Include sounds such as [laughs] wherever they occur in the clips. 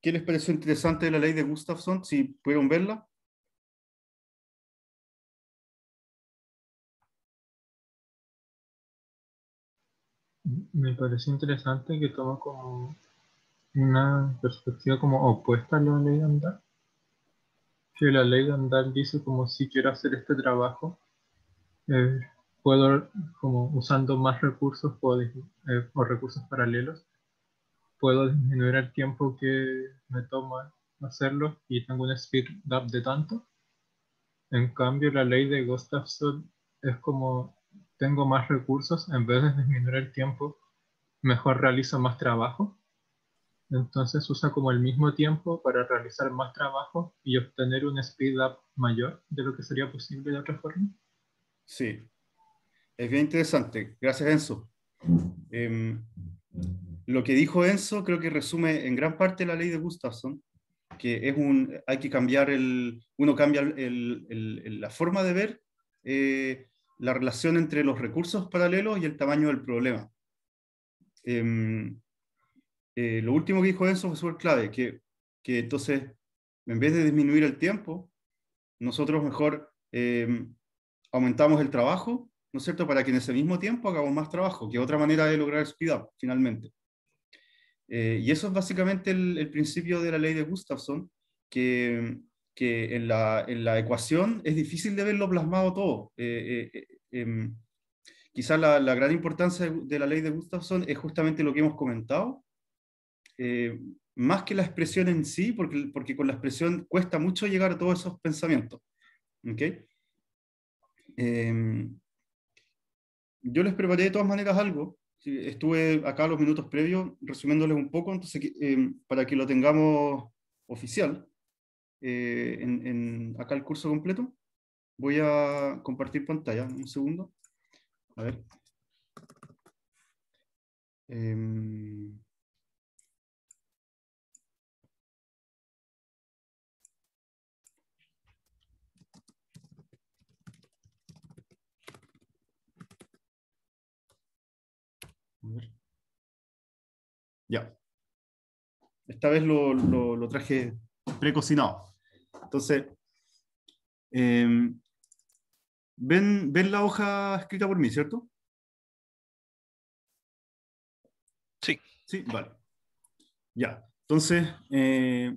¿Qué, les pareció interesante la ley de Gustafsson? Si pudieron verla. Me pareció interesante que toma como una perspectiva como opuesta a la ley de Andal. Que la ley de Andal dice como si quiero hacer este trabajo, eh, puedo como usando más recursos eh, o recursos paralelos, puedo disminuir el tiempo que me toma hacerlo y tengo un speed up de tanto. En cambio, la ley de Gustafson es como tengo más recursos, en vez de disminuir el tiempo, mejor realizo más trabajo. Entonces usa como el mismo tiempo para realizar más trabajo y obtener un speed up mayor de lo que sería posible de otra forma. Sí, es bien interesante. Gracias, Enzo. Em, lo que dijo Enzo creo que resume en gran parte la ley de Gustafsson, que es un, hay que cambiar el, uno cambia la forma de ver eh, la relación entre los recursos paralelos y el tamaño del problema. Em, eh, lo último que dijo Enzo fue súper clave, que, entonces, en vez de disminuir el tiempo, nosotros mejor em, aumentamos el trabajo, ¿no es cierto?, para que en ese mismo tiempo hagamos más trabajo, que otra manera de lograr speed up, finalmente. Eh, y eso es básicamente el, principio de la ley de Gustavson, que, en, la, ecuación es difícil de verlo plasmado todo. Eh, eh, eh em, quizás la, gran importancia de, la ley de Gustafsson es justamente lo que hemos comentado, más que la expresión en sí, porque, porque con la expresión cuesta mucho llegar a todos esos pensamientos. ¿okay? Em, yo les preparé de todas maneras algo estuve acá los minutos previos resumiéndoles un poco, entonces eh, para que lo tengamos oficial eh, en, acá el curso completo, voy a compartir pantalla, un segundo. A ver. Em, Ya. Esta vez lo, traje precocinado. Entonces, em, ¿ven, la hoja escrita por mí, cierto? Sí. Sí, vale. Ya. Entonces, eh,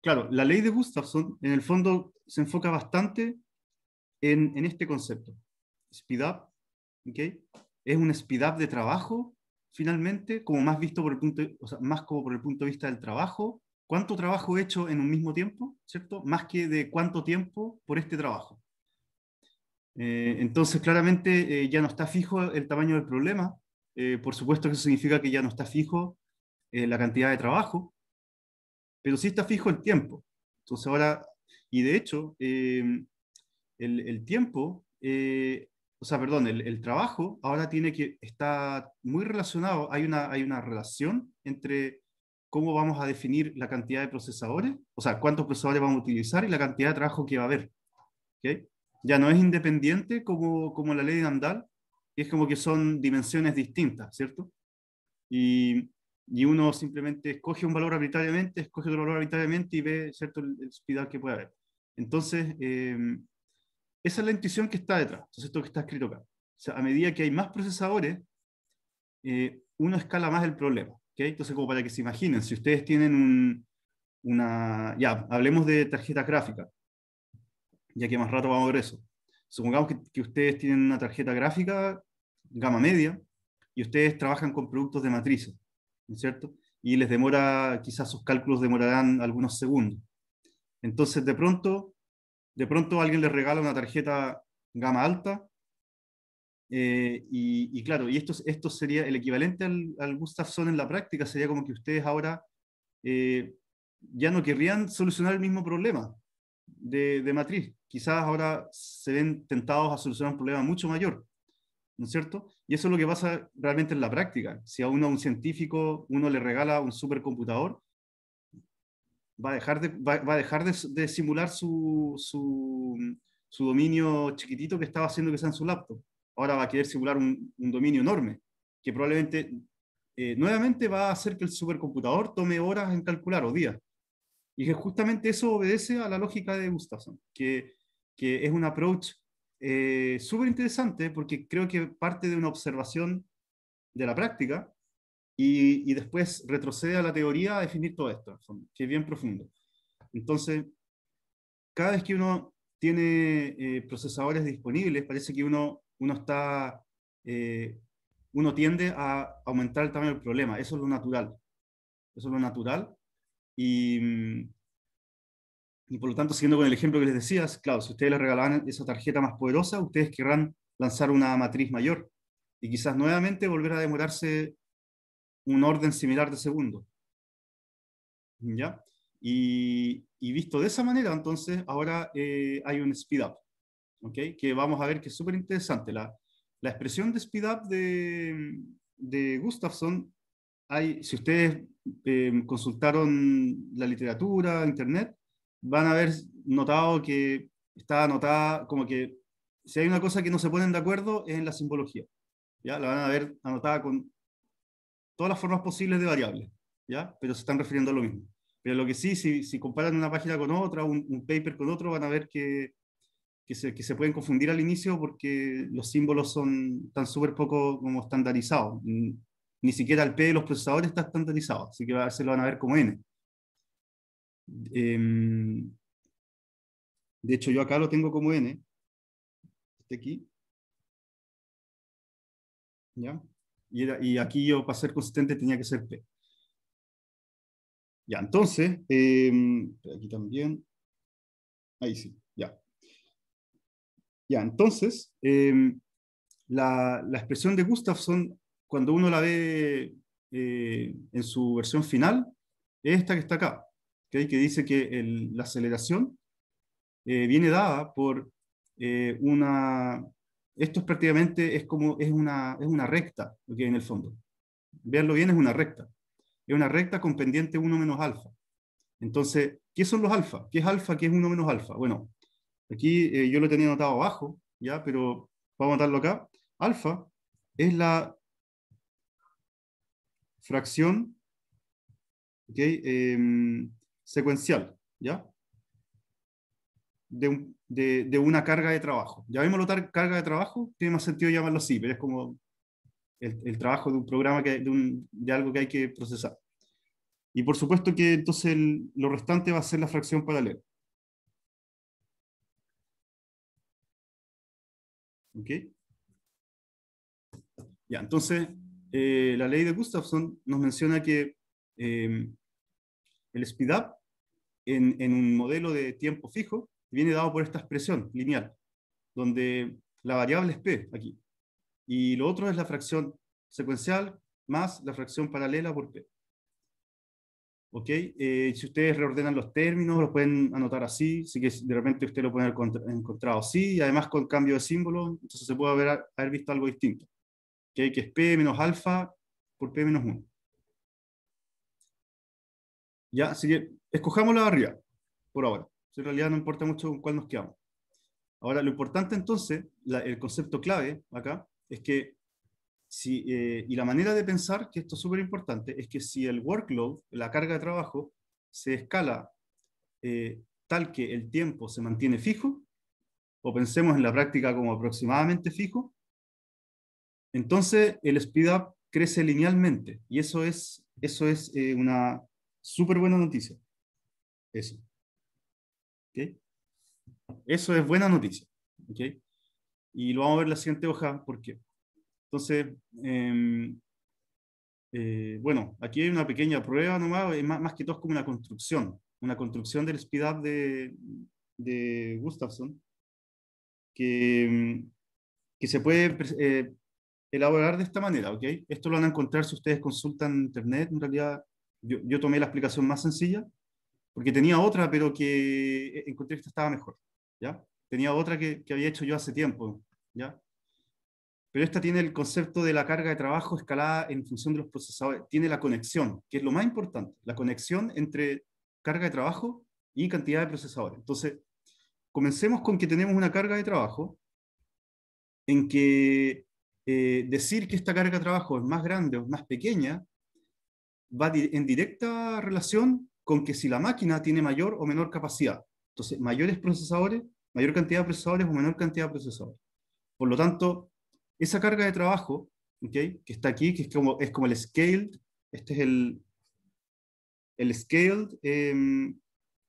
claro, la ley de Gustafson en el fondo se enfoca bastante en, en este concepto. Speed up, ¿ok? es un speed-up de trabajo, finalmente, como más visto por el punto, más como por el punto de vista del trabajo, cuánto trabajo he hecho en un mismo tiempo, ¿cierto? Más que de cuánto tiempo por este trabajo. Eh, entonces, claramente eh, ya no está fijo el tamaño del problema. Eh, por supuesto que eso significa que ya no está fijo la cantidad de trabajo, pero sí está fijo el tiempo. Entonces ahora, y de hecho, el, el, tiempo o sea, perdón, el, trabajo ahora tiene que, está muy relacionado, hay una, hay una relación entre cómo vamos a definir la cantidad de procesadores, o sea, cuántos procesadores vamos a utilizar y la cantidad de trabajo que va a haber. ¿okay? Ya no es independiente como, como la ley de Andal, es como que son dimensiones distintas, ¿cierto? Y, y uno simplemente escoge un valor arbitrariamente, escoge otro valor arbitrariamente y ve, ¿cierto?, el, el que puede haber. Entonces, em, esa es la intuición que está detrás. Entonces, esto que está escrito acá. O sea, a medida que hay más procesadores, eh, uno escala más el problema. ¿okay? Entonces, como para que se imaginen, si ustedes tienen una... Ya, hablemos de tarjeta gráfica. ya que más rato vamos a ver eso. Supongamos que, que ustedes tienen una tarjeta gráfica gama media y ustedes trabajan con productos de matriz. ¿no es cierto? Y les demora, quizás sus cálculos demorarán algunos segundos. Entonces, de pronto, de pronto alguien les regala una tarjeta gama alta, eh, y, claro, y esto, esto sería el equivalente al, al, Gustafsson en la práctica, sería como que ustedes ahora eh, ya no querrían solucionar el mismo problema de, de, matriz. Quizás ahora se ven tentados a solucionar un problema mucho mayor, ¿no es cierto? Y eso es lo que pasa realmente en la práctica. Si a uno, a un científico, uno le regala un supercomputador, va a dejar de, va, a dejar de, simular su, dominio chiquitito que estaba haciendo que sea en su laptop. Ahora va a querer simular un, dominio enorme, que probablemente eh, nuevamente va a hacer que el supercomputador tome horas en calcular o días. Y que justamente eso obedece a la lógica de Gustafson, que, es un approach eh, súper interesante porque creo que parte de una observación de la práctica y, después retrocede a la teoría a definir todo esto, que es bien profundo. Entonces, cada vez que uno tiene eh, procesadores disponibles, parece que uno, uno está... Eh, uno tiende a aumentar también el problema, eso es lo natural. Eso es lo natural. Y, mm, y por lo tanto, siguiendo con el ejemplo que les decía, claro, si ustedes les regalaban esa tarjeta más poderosa, ustedes querrán lanzar una matriz mayor y quizás nuevamente volver a demorarse un orden similar de segundo. ¿Ya? Y, visto de esa manera, entonces ahora eh, hay un speed up, ¿ok? Que vamos a ver que es súper interesante. La, la, expresión de speed up de, de Gustafsson, hay, si ustedes em, consultaron la literatura, internet, van a haber notado que está anotada como que si hay una cosa que no se ponen de acuerdo es en la simbología. ¿ya? La van a ver anotada con todas las formas posibles de variables, ¿ya? Pero se están refiriendo a lo mismo. Pero lo que sí, si, comparan una página con otra, un, paper con otro, van a ver que, se, pueden confundir al inicio porque los símbolos son tan súper poco como estandarizados. Ni siquiera el P de los procesadores está estandarizado, así que se lo van a ver como N. Em, de hecho, yo acá lo tengo como N. Este aquí. ¿Ya? Y, aquí yo, para ser consistente, tenía que ser P. Ya, entonces, em, aquí también. Ahí sí, ya. Ya, entonces, em, la, expresión de Gustafsson, cuando uno la ve eh, en su versión final, es esta que está acá, que dice que la aceleración eh, viene dada por eh, una esto es prácticamente, es como, es una, recta lo que hay en el fondo. Veanlo bien, es una recta. Es una recta con pendiente 1 menos alfa. Entonces, ¿qué son los alfa? ¿Qué es alfa? ¿Qué es 1 menos alfa? Bueno, aquí eh, yo lo tenía anotado abajo, ya, pero vamos a anotarlo acá. Alfa es la fracción em, secuencial, ¿ya? de, una carga de trabajo. Llamémoslo tal carga de trabajo, tiene más sentido llamarlo así, pero es como el, trabajo de un programa, que, de, algo que hay que procesar. Y por supuesto que entonces lo restante va a ser la fracción paralela. ¿Ok? Ya, entonces, eh, la ley de Gustafsson nos menciona que eh, el speedup en, un modelo de tiempo fijo viene dado por esta expresión lineal, donde la variable es P aquí. Y lo otro es la fracción secuencial más la fracción paralela por P. ¿Ok? Eh, si ustedes reordenan los términos, lo pueden anotar así, así que de repente usted lo puede haber encontrado así, y además con cambio de símbolo, entonces se puede haber, visto algo distinto. Que es P menos alfa por P menos 1. Ya, así que escojamos la arriba, por ahora en realidad no importa mucho con cuál nos quedamos. Ahora, lo importante entonces, el concepto clave acá, es que si, eh, y la manera de pensar, que esto es súper importante, es que si el workload, la carga de trabajo, se escala eh, tal que el tiempo se mantiene fijo, o pensemos en la práctica como aproximadamente fijo, entonces el speed up crece linealmente. Y eso es, eso es eh, una súper buena noticia. Eso. ¿okay? Eso es buena noticia. ¿okay? Y lo vamos a ver en la siguiente hoja, ¿por qué? Entonces, em, eh, bueno, aquí hay una pequeña prueba nomás, más, más, que todo es como una construcción, una construcción del speed de, de Gustafsson, que, em, que se puede eh, elaborar de esta manera, ¿ok? Esto lo van a encontrar si ustedes consultan internet, en realidad yo, yo tomé la explicación más sencilla, porque tenía otra, pero que eh, encontré que esta estaba mejor, ¿ya? Tenía otra que, había hecho yo hace tiempo, ¿ya? Pero esta tiene el concepto de la carga de trabajo escalada en función de los procesadores, tiene la conexión, que es lo más importante, la conexión entre carga de trabajo y cantidad de procesadores. Entonces, comencemos con que tenemos una carga de trabajo en que eh, decir que esta carga de trabajo es más grande o más pequeña va en directa relación con que si la máquina tiene mayor o menor capacidad. Entonces, mayores procesadores, mayor cantidad de procesadores o menor cantidad de procesadores. Por lo tanto, esa carga de trabajo que está aquí, que es como, es como el scaled, este es el, el scaled em,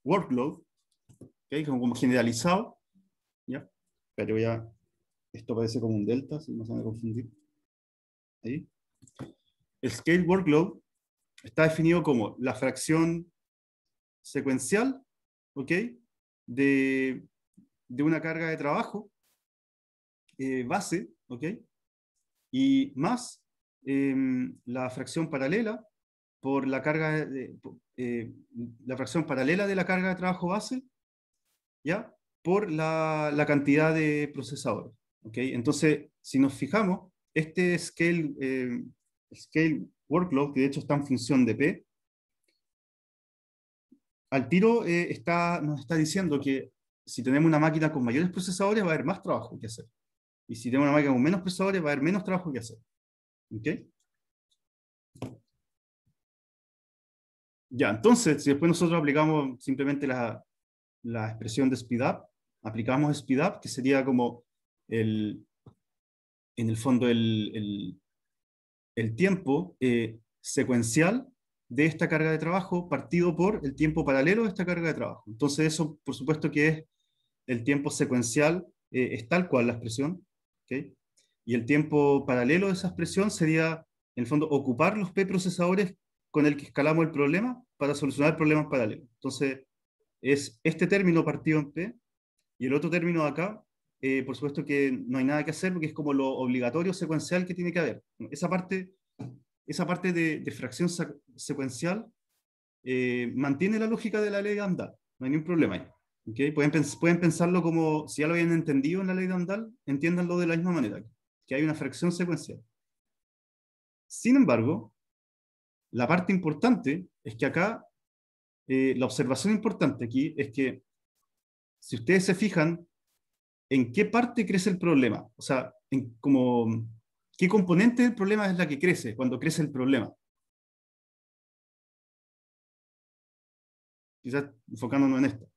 workload, como, como, generalizado. Pero ya, esto parece como un delta, si no se van Ahí. El scaled workload está definido como la fracción secuencial, ¿ok? De, de una carga de trabajo eh, base, ¿ok? Y más em, la fracción paralela por la carga, de, eh, la fracción paralela de la carga de trabajo base, ¿ya? Por la, la cantidad de procesadores, ¿ok? Entonces, si nos fijamos, este scale, eh, scale workload, que de hecho está en función de P, al tiro eh, está, nos está diciendo que si tenemos una máquina con mayores procesadores va a haber más trabajo que hacer. Y si tenemos una máquina con menos procesadores va a haber menos trabajo que hacer. ¿ok? Ya, entonces, si después nosotros aplicamos simplemente la, la expresión de speed up, aplicamos speed up, que sería como el, en el fondo el, el, tiempo eh, secuencial de esta carga de trabajo partido por el tiempo paralelo de esta carga de trabajo. Entonces eso, por supuesto que es el tiempo secuencial, eh, es tal cual la expresión, y el tiempo paralelo de esa expresión sería, en el fondo, ocupar los P procesadores con el que escalamos el problema para solucionar problemas paralelos. Entonces, es este término partido en P, y el otro término acá, eh, por supuesto que no hay nada que hacer, porque es como lo obligatorio secuencial que tiene que haber. Esa parte esa parte de, fracción secuencial eh, mantiene la lógica de la ley de Andal, no hay ningún problema ahí. Pueden, pueden, pensarlo como, si ya lo hayan entendido en la ley de Andal, entiéndanlo de la misma manera, que hay una fracción secuencial. Sin embargo, la parte importante es que acá, eh, la observación importante aquí es que si ustedes se fijan en qué parte crece el problema, o sea, como ¿Qué componente del problema es la que crece cuando crece el problema? Quizás enfocándonos en esto.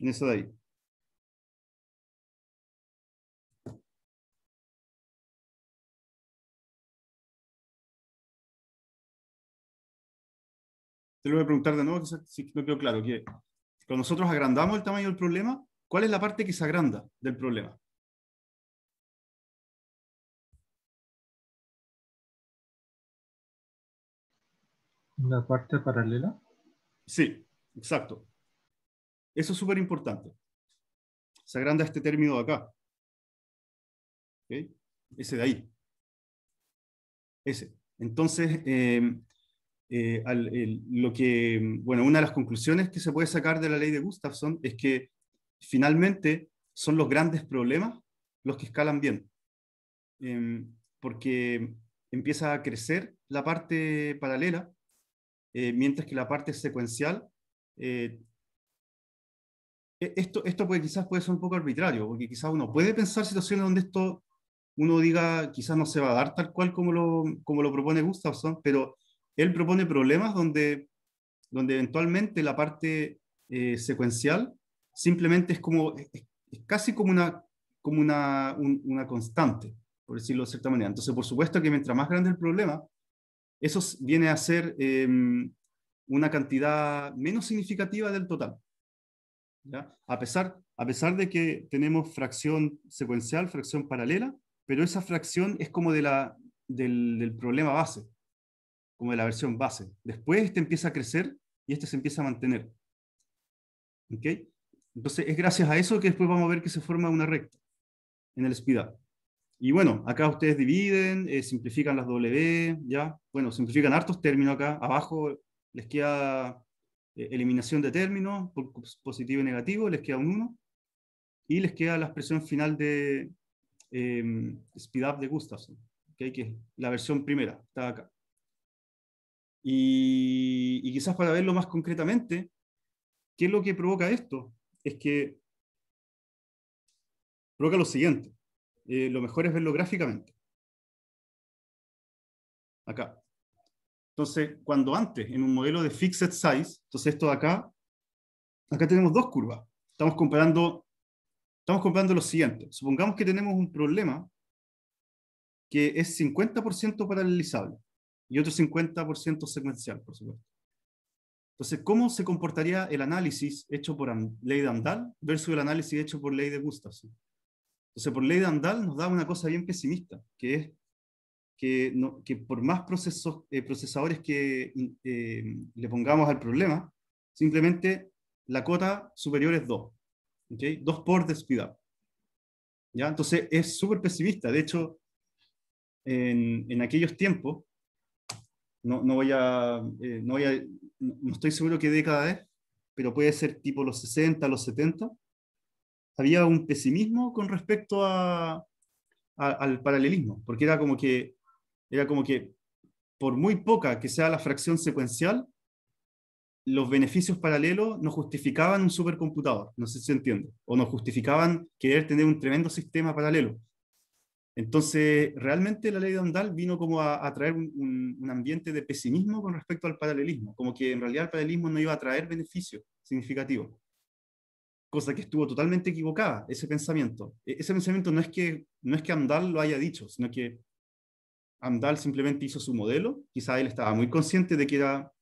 En eso de ahí. Te lo voy a preguntar de nuevo, si no quedó claro, que cuando nosotros agrandamos el tamaño del problema, ¿cuál es la parte que se agranda del problema? ¿La parte paralela? Sí, exacto. Eso es súper importante. Se agranda este término de acá. Ese de ahí. Ese. Entonces, em, eh, lo que, bueno, una de las conclusiones que se puede sacar de la ley de Gustafsson es que finalmente son los grandes problemas los que escalan bien, em, porque empieza a crecer la parte paralela eh, mientras que la parte secuencial, eh, e-, esto, esto puede, quizás puede ser un poco arbitrario, porque quizás uno puede pensar situaciones donde esto uno diga quizás no se va a dar tal cual como lo, como lo propone Gustafsson, pero él propone problemas donde, donde eventualmente la parte eh, secuencial simplemente es como es, casi como una como una, una constante, por decirlo de cierta manera. Entonces, por supuesto que mientras más grande el problema, eso viene a ser em, una cantidad menos significativa del total. A, pesar, a pesar de que tenemos fracción secuencial, fracción paralela, pero esa fracción es como de la, del, problema base, como de la versión base. Después este empieza a crecer y este se empieza a mantener. Entonces es gracias a eso que después vamos a ver que se forma una recta en el speed y bueno, acá ustedes dividen, eh, simplifican las W, ¿ya? Bueno, simplifican hartos términos acá. Abajo les queda eh, eliminación de términos, positivo y negativo, les queda un 1. Y les queda la expresión final de em, speed up de Gustafson, que es la versión primera, está acá. y quizás para verlo más concretamente, ¿qué es lo que provoca esto? Es que provoca lo siguiente eh, lo mejor es verlo gráficamente. Acá. Entonces, cuando antes, en un modelo de fixed size, entonces esto de acá, acá tenemos dos curvas. Estamos comparando, estamos comparando lo siguiente. Supongamos que tenemos un problema que es 50% paralelizable y otro 50% secuencial, por supuesto. Entonces, ¿cómo se comportaría el análisis hecho por ley de Amdahl versus el análisis hecho por ley de Gustafsson? Entonces, por ley de Andal nos da una cosa bien pesimista, que es que, por más procesos, eh, procesadores que eh, le pongamos al problema, simplemente la cota superior es 2. ¿okay? 2 por despidado. ¿Ya? Entonces, es súper pesimista. De hecho, en, aquellos tiempos, eh, no, voy a, no, voy a, no estoy seguro qué década es, pero puede ser tipo los 60, los 70 había un pesimismo con respecto al paralelismo, porque era como que, era como que por muy poca que sea la fracción secuencial, los beneficios paralelos no justificaban un supercomputador, no sé si se entiende, o no justificaban querer tener un tremendo sistema paralelo. Entonces, realmente la ley de Ondal vino como a, traer un, un, ambiente de pesimismo con respecto al paralelismo, como que en realidad el paralelismo no iba a traer beneficios significativos cosa que estuvo totalmente equivocada, ese pensamiento. E-, ese pensamiento no es que, no es que Amdal lo haya dicho, sino que Amdal simplemente hizo su modelo, quizá él estaba muy consciente de que era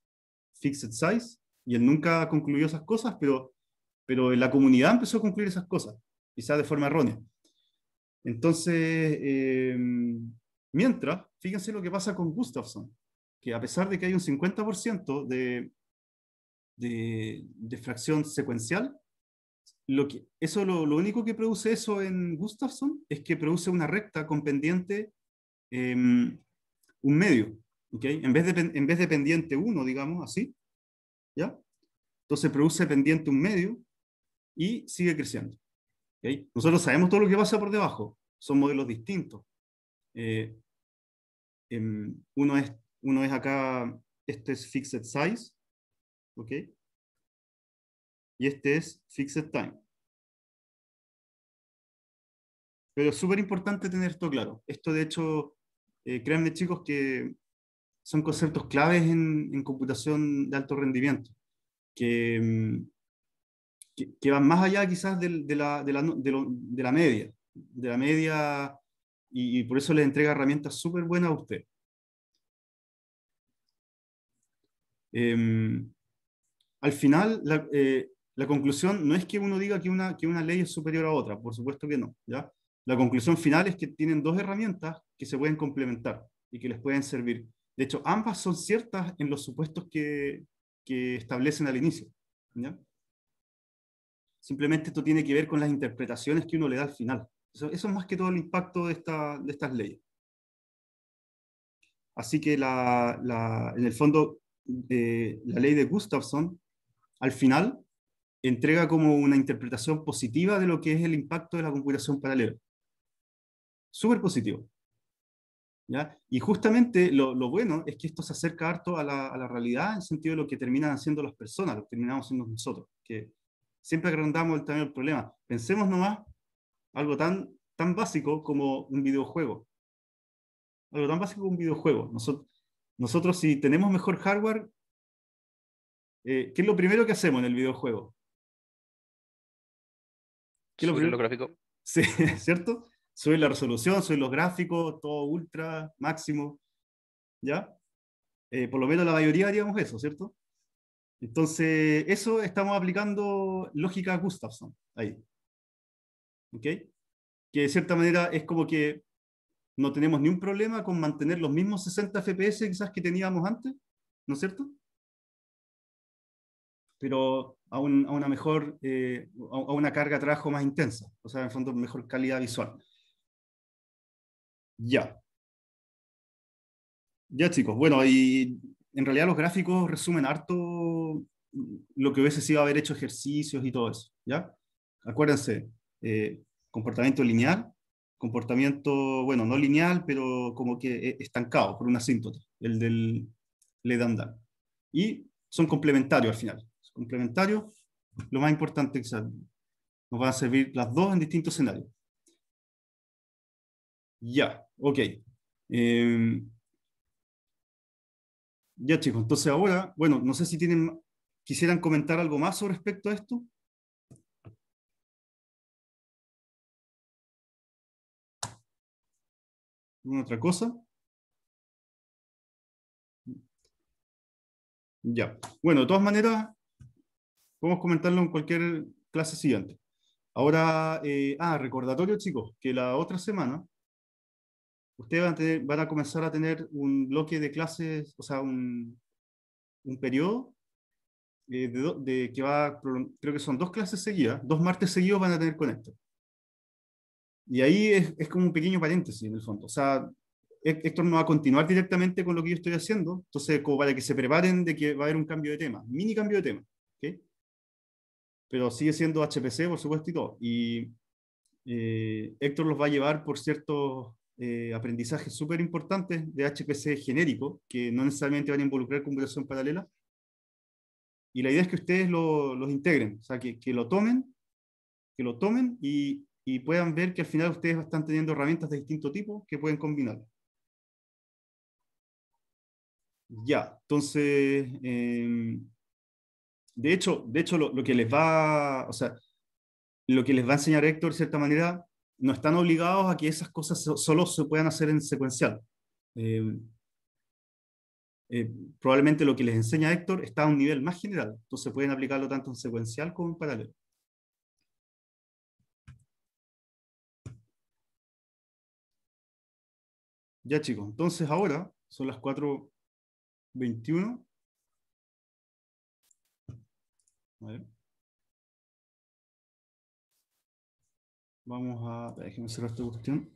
fixed size y él nunca concluyó esas cosas, pero, pero la comunidad empezó a concluir esas cosas, quizá de forma errónea. Entonces, em, mientras, fíjense lo que pasa con Gustafsson, que a pesar de que hay un 50% de, de, de fracción secuencial, lo eso lo, único que produce eso en Gustafsson es que produce una recta con pendiente em, un medio, ¿okay? En vez, de, en vez de pendiente uno, digamos así, ¿ya? Entonces produce pendiente un medio y sigue creciendo. ¿okay? Nosotros sabemos todo lo que pasa por debajo, son modelos distintos. Eh, em, uno, es, uno es acá, este es fixed size, ¿okay? y este es Fixed Time. Pero es súper importante tener esto claro. Esto, de hecho, eh, créanme chicos que son conceptos claves en, computación de alto rendimiento, mm, que, que, van más allá quizás de, la, media, de la media, y, por eso les entrega herramientas súper buenas a ustedes. Em, al final, la, eh, la conclusión no es que uno diga que una, que una ley es superior a otra, por supuesto que no. ¿ya? La conclusión final es que tienen dos herramientas que se pueden complementar y que les pueden servir. De hecho, ambas son ciertas en los supuestos que, que establecen al inicio. Simplemente esto tiene que ver con las interpretaciones que uno le da al final. Eso, es más que todo el impacto de, esta, de estas leyes. Así que la, la, en el fondo, eh, la ley de Gustafson, al final, entrega como una interpretación positiva de lo que es el impacto de la computación paralela. Súper positivo. ¿Ya? Y justamente lo, bueno es que esto se acerca harto a la, realidad en sentido de lo que terminan haciendo las personas, lo que terminamos siendo nosotros, que siempre agrandamos el tamaño del problema. Pensemos nomás algo tan, tan básico como un videojuego. Algo tan básico como un videojuego. Nosotros, si tenemos mejor hardware, eh, ¿qué es lo primero que hacemos en el videojuego? ¿Qué lo gráfico. sí, [laughs] ¿cierto? Sobre la resolución, sobre los gráficos, todo ultra, máximo, ¿ya? Eh, por lo menos la mayoría haríamos eso, ¿cierto? Entonces, eso estamos aplicando lógica Gustafson ahí. ¿Ok? Que de cierta manera es como que no tenemos ni un problema con mantener los mismos 60 FPS quizás que teníamos antes, ¿no es cierto? pero a, una mejor, eh, a, una carga de trabajo más intensa, o sea, en el fondo, mejor calidad visual. Ya. Ya, chicos, bueno, y en realidad los gráficos resumen harto lo que hubiese sido haber hecho ejercicios y todo eso, ¿ya? Acuérdense, eh, comportamiento lineal, comportamiento, bueno, no lineal, pero como que eh, estancado por una asíntota, el del led down. Y son complementarios al final complementario lo más importante que nos van a servir las dos en distintos escenarios. Ya, ok. Em, ya chicos, entonces ahora, bueno, no sé si tienen, quisieran comentar algo más sobre respecto a esto. ¿Alguna otra cosa? Ya. Bueno, de todas maneras, podemos comentarlo en cualquier clase siguiente. Ahora, eh, ah, recordatorio chicos, que la otra semana ustedes van a, comenzar a tener un bloque de clases, o sea, un, un periodo eh, de, que va, creo que son dos clases seguidas, dos martes seguidos van a tener con esto. Y ahí es, como un pequeño paréntesis en el fondo. O sea, esto no va a continuar directamente con lo que yo estoy haciendo, entonces como para que se preparen de que va a haber un cambio de tema, mini cambio de tema. ¿okay? pero sigue siendo HPC, por supuesto, y todo. Eh, Héctor los va a llevar por ciertos eh, aprendizajes súper importantes de HPC genérico, que no necesariamente van a involucrar computación paralela. Y la idea es que ustedes los integren, o sea, que, lo tomen, que lo tomen y, puedan ver que al final ustedes están teniendo herramientas de distinto tipo que pueden combinar. Ya, entonces, em, de hecho, de hecho lo, que les va, o sea, lo que les va a enseñar Héctor, de cierta manera, no están obligados a que esas cosas solo se puedan hacer en secuencial. Eh, eh, probablemente lo que les enseña Héctor está a un nivel más general, entonces pueden aplicarlo tanto en secuencial como en paralelo. Ya chicos, entonces ahora son las 4.21 Vamos a, déjenme cerrar esta cuestión.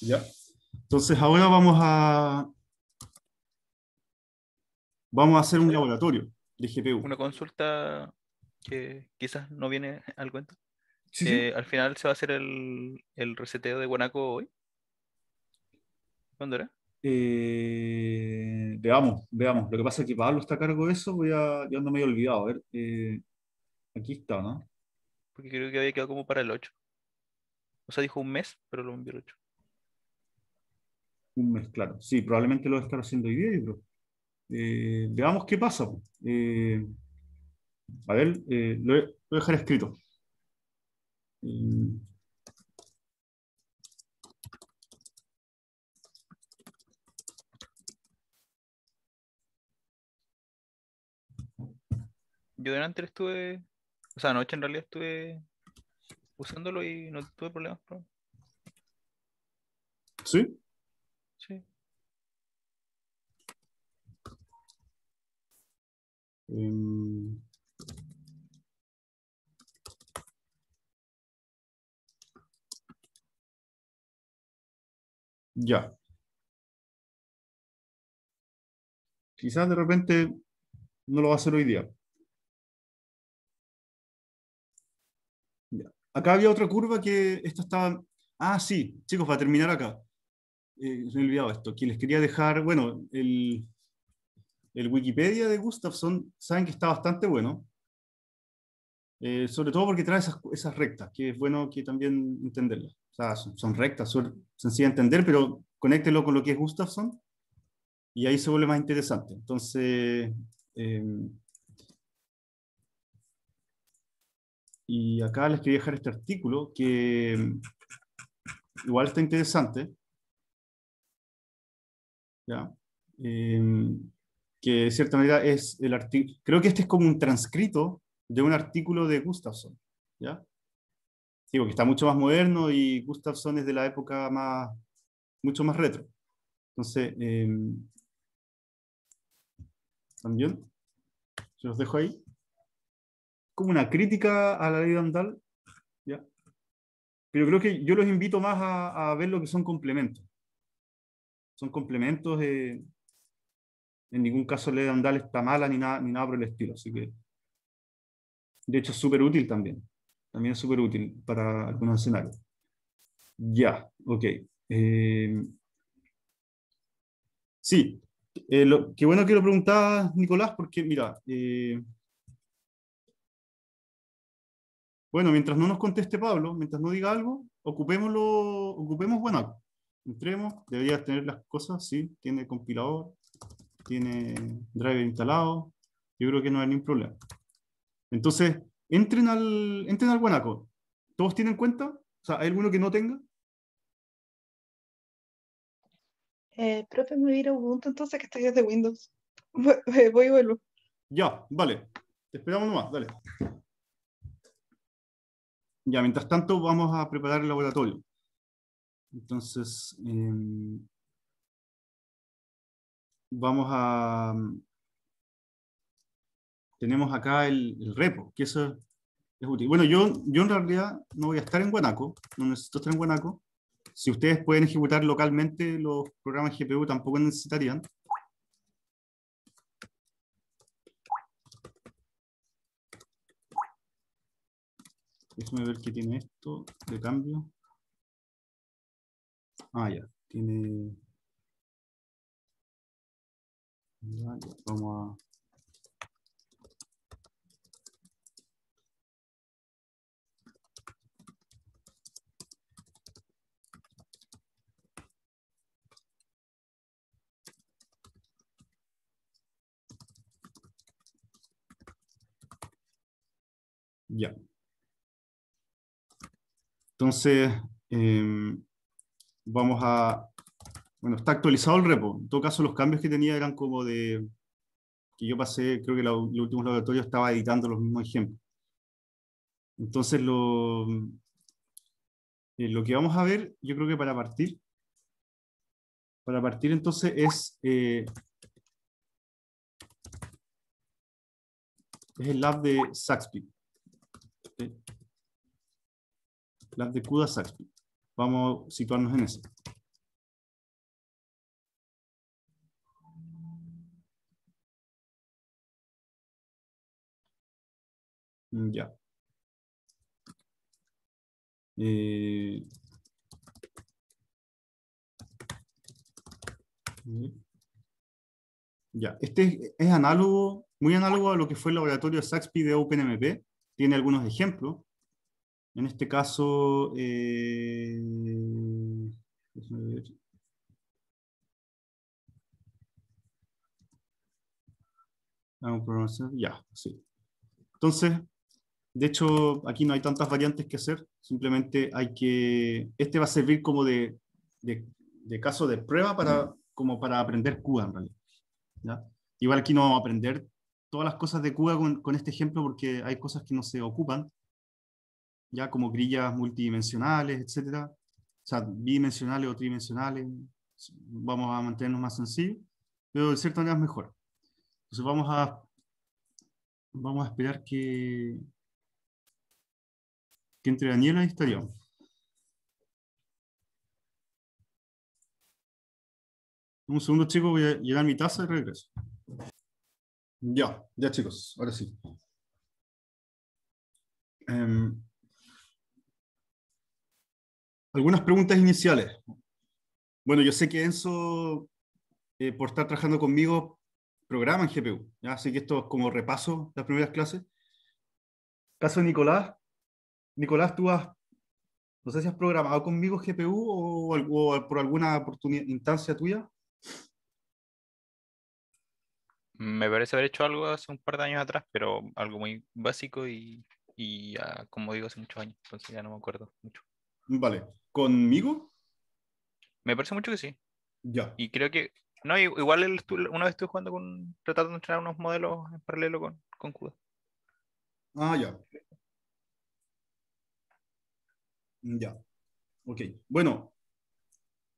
Ya. Entonces ahora vamos a vamos a hacer un laboratorio de GPU. Una consulta que quizás no viene al cuento. Eh, al final se va a hacer el, el reseteo de Guanaco hoy. ¿Dónde era? Eh, veamos, veamos. Lo que pasa es que Pablo está a cargo de eso, voy a, yo ando medio olvidado. A ver, eh, aquí está, ¿no? Porque creo que había quedado como para el 8. O sea, dijo un mes, pero lo envió el 8. Un mes, claro. Sí, probablemente lo va estar haciendo hoy día, eh, veamos qué pasa. a ver, lo, voy a dejar escrito. yo delante estuve, o sea, anoche en realidad estuve usándolo y no tuve problemas. ¿Sí? Sí. Em, ya. Quizás de repente no lo va a hacer hoy día. Acá había otra curva que esta estaba... Ah, sí, chicos, para terminar acá. Eh, me he olvidado esto, les quería dejar, bueno, el, el Wikipedia de Gustafsson, saben que está bastante bueno, eh, sobre todo porque trae esas, rectas, que es bueno que también entenderlas. O sea, son, rectas, son sencillas de entender, pero conéctelo con lo que es Gustafsson y ahí se vuelve más interesante. Entonces, eh, Y acá les quería dejar este artículo que mm, igual está interesante. ¿Ya? Eh, que cierta manera es el artículo, creo que este es como un transcrito de un artículo de Gustafsson, ¿ya? Digo, que está mucho más moderno y Gustafsson es de la época más, mucho más retro. Entonces, eh, también, se los dejo ahí como una crítica a la ley andal ¿ya? pero creo que yo los invito más a, ver lo que son complementos. Son complementos, eh, en ningún caso la ley Andal está mala ni nada, ni nada por el estilo, así que de hecho es súper útil también, también es súper útil para algunos escenarios. Ya, ok. Eh, sí, eh, lo, qué bueno que lo preguntaba Nicolás, porque mira, bueno, mientras no nos conteste Pablo, mientras no diga algo, ocupémoslo, ocupemos bueno, Entremos, deberías tener las cosas, sí, tiene compilador, tiene driver instalado, yo creo que no hay ningún problema. Entonces, entren al, entren al Guanaco. ¿Todos tienen cuenta? O sea, ¿hay alguno que no tenga? Eh, profe, me voy a ir entonces que estoy desde Windows. [laughs] Voy y vuelvo. Ya, vale. Te esperamos nomás, dale. Ya, mientras tanto vamos a preparar el laboratorio. Entonces, em, vamos a... Tenemos acá el, repo, que eso es útil. Bueno, yo, yo en realidad no voy a estar en Guanaco, no necesito estar en Guanaco. Si ustedes pueden ejecutar localmente los programas GPU, tampoco necesitarían. Déjeme ver qué tiene esto de cambio. Ah, ya. Tiene... Ya, Vamos Ya. Entonces, em, vamos a... Bueno, está actualizado el repo. En todo caso, los cambios que tenía eran como de... Que yo pasé, creo que la, los últimos laboratorios estaba editando los mismos ejemplos. Entonces, lo, eh, lo que vamos a ver, yo creo que para partir, para partir entonces es, eh, es el lab de Saxby. las de CUDA Saxby. Vamos a situarnos en eso. Mm, ya. Eh, ya, este es análogo, muy análogo a lo que fue el laboratorio SAXPY de OpenMP. Tiene algunos ejemplos, en este caso, eh, ver. Ya, sí. Entonces, de hecho, aquí no hay tantas variantes que hacer, simplemente hay que, este va a servir como de, caso de prueba para, como para aprender CUDA en realidad. Igual aquí no vamos a aprender todas las cosas de CUDA con, con, este ejemplo porque hay cosas que no se ocupan, ya como grillas multidimensionales, etcétera, o sea, bidimensionales o tridimensionales, vamos a mantenernos más sencillos, pero de cierta manera es mejor. Entonces vamos a, vamos a esperar que, que entre Daniela y Estarión. Un segundo, chicos, voy a llenar mi taza y regreso. Ya, ya chicos, ahora sí. Em, algunas preguntas iniciales. Bueno, yo sé que Enzo, eh, por estar trabajando conmigo, programa en GPU, así que esto es como repaso de las primeras clases. Caso de Nicolás. Nicolás, tú has, no sé si has programado conmigo GPU o, por alguna instancia tuya. Me parece haber hecho algo hace un par de años atrás, pero algo muy básico y, ya, como digo, hace muchos años, entonces ya no me acuerdo mucho. Vale. ¿Conmigo? Me parece mucho que sí. Ya. Y creo que. No, igual una vez estuve jugando con. tratando de entrenar unos modelos en paralelo con, con CUDA. Ah, ya. Ya. Ok. Bueno,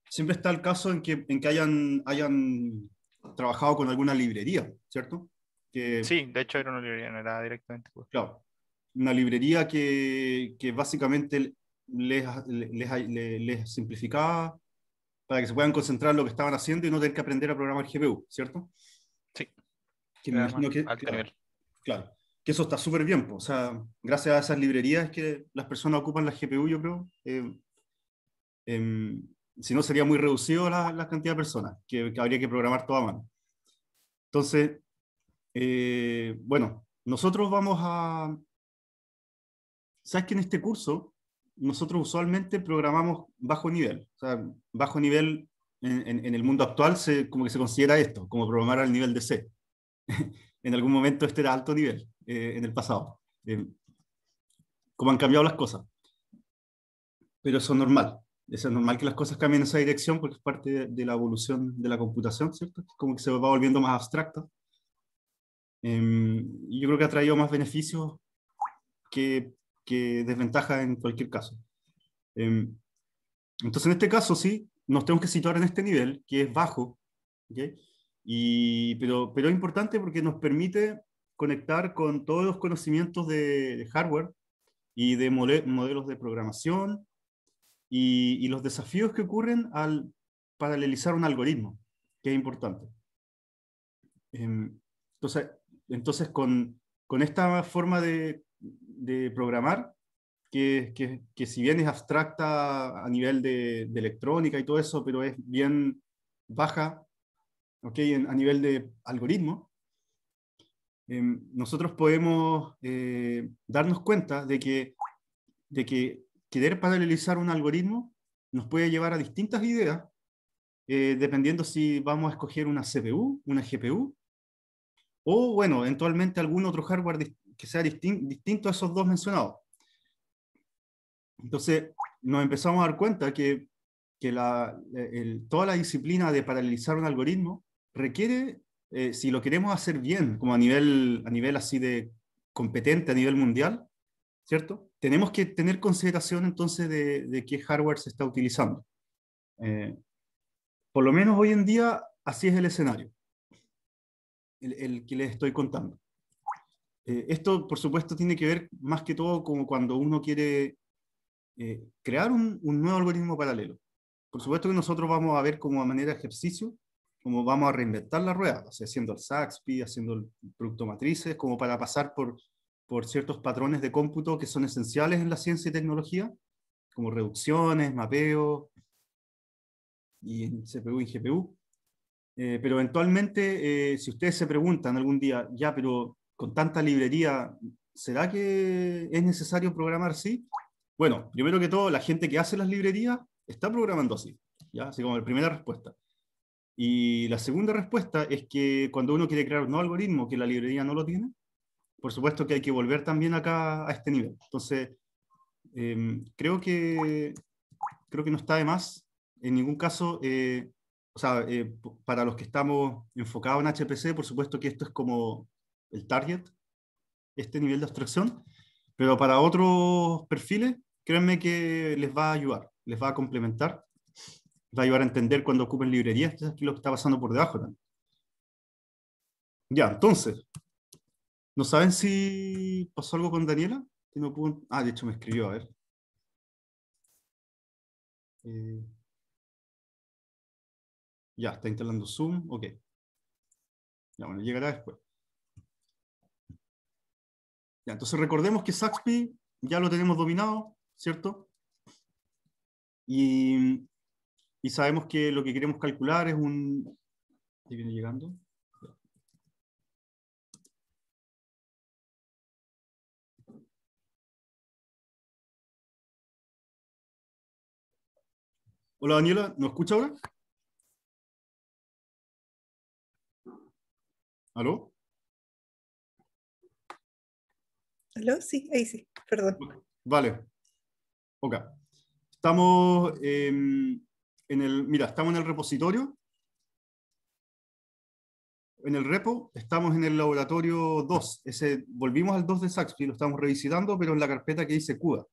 siempre está el caso en que, en que hayan, hayan trabajado con alguna librería, ¿cierto? sí, de hecho era una librería, no era directamente. Claro, una librería que, que básicamente les, les, simplificaba para que se puedan concentrar en lo que estaban haciendo y no tener que aprender a programar GPU, ¿cierto? Sí. Que me imagino que, claro, que eso está súper bien. O sea, gracias a esas librerías que las personas ocupan la GPU, yo creo. Eh, em, si no, sería muy reducido la, cantidad de personas que, habría que programar toda mano. Entonces, eh, bueno, nosotros vamos a... ¿Sabes que en este curso nosotros usualmente programamos bajo nivel. O sea, bajo nivel en, el mundo actual se, como que se considera esto, como programar al nivel de C. [laughs] en algún momento este era alto nivel, eh, en el pasado. Eh, como han cambiado las cosas. Pero eso es normal. es normal que las cosas cambien en esa dirección porque es parte de, la evolución de la computación, ¿cierto? Como que se va volviendo más abstracta. Em, yo creo que ha traído más beneficios que que desventaja en cualquier caso. Em, entonces, en este caso, sí, nos tenemos que situar en este nivel, que es bajo, y, pero, pero es importante porque nos permite conectar con todos los conocimientos de, hardware y de modelos de programación y, los desafíos que ocurren al paralelizar un algoritmo, que es importante. Em, entonces, entonces con, con esta forma de de programar, que, que, que, si bien es abstracta a nivel de, electrónica y todo eso, pero es bien baja okay, a nivel de algoritmo, em, nosotros podemos eh, darnos cuenta de que, de que querer paralelizar un algoritmo nos puede llevar a distintas ideas, eh, dependiendo si vamos a escoger una CPU, una GPU, o bueno, eventualmente algún otro hardware que sea distinto a esos dos mencionados. Entonces, nos empezamos a dar cuenta que, que la, toda la disciplina de paralelizar un algoritmo requiere, eh, si lo queremos hacer bien, como a nivel, a nivel así de competente, a nivel mundial, ¿cierto? Tenemos que tener consideración entonces de, qué hardware se está utilizando. Eh, por lo menos hoy en día, así es el escenario, el, el que les estoy contando. Eh, esto, por supuesto, tiene que ver más que todo como cuando uno quiere eh, crear un, nuevo algoritmo paralelo. Por supuesto que nosotros vamos a ver como a manera de ejercicio, como vamos a reinventar la rueda, o sea, haciendo el SAXPY, haciendo el producto matrices, como para pasar por, por ciertos patrones de cómputo que son esenciales en la ciencia y tecnología, como reducciones, mapeo, y en CPU y GPU. Eh, pero eventualmente, si ustedes se preguntan algún día, ya, pero con tanta librería, ¿será que es necesario programar así? Bueno, primero que todo, la gente que hace las librerías está programando así, ¿ya? Así como la primera respuesta. Y la segunda respuesta es que cuando uno quiere crear un nuevo algoritmo que la librería no lo tiene, por supuesto que hay que volver también acá a este nivel. Entonces, em, creo, que, creo que no está de más, en ningún caso, eh, o sea, eh, para los que estamos enfocados en HPC, por supuesto que esto es como el target, este nivel de abstracción, pero para otros perfiles, créanme que les va a ayudar, les va a complementar, les va a ayudar a entender cuando ocupen librerías esto es lo que está pasando por debajo también. Ya, entonces, ¿no saben si pasó algo con Daniela? Que Ah, de hecho me escribió, a ver. Eh, ya, está instalando Zoom, ok. Ya, bueno, llegará después. Ya, entonces recordemos que Saxby ya lo tenemos dominado, ¿cierto? Y, sabemos que lo que queremos calcular es un... ¿Sí viene llegando? Hola Daniela, ¿nos escucha ahora? ¿Aló? ¿Aló? Sí, ahí sí, perdón. Vale. Ok. Estamos em, en el, mira, estamos en el repositorio. En el repo, estamos en el laboratorio 2. Ese, volvimos al 2 de Saxby, lo estamos revisitando, pero en la carpeta que dice CUDA.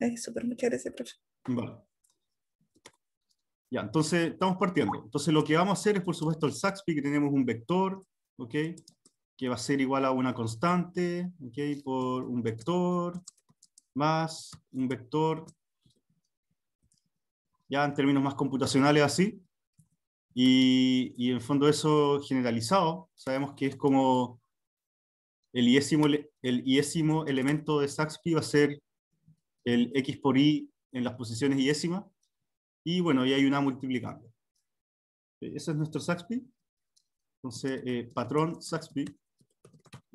Eh, Súper, muchas gracias, profe. Vale. Ya, entonces estamos partiendo. Entonces lo que vamos a hacer es, por supuesto, el Saxby, que tenemos un vector, ¿ok? que va a ser igual a una constante, Por un vector más un vector, ya en términos más computacionales así, y, y en fondo eso generalizado, sabemos que es como el iésimo, el iésimo elemento de Saxby va a ser el x por y en las posiciones iésimas, y bueno, y hay una multiplicando. Ese es nuestro Saxby. Entonces, eh, patrón Saxby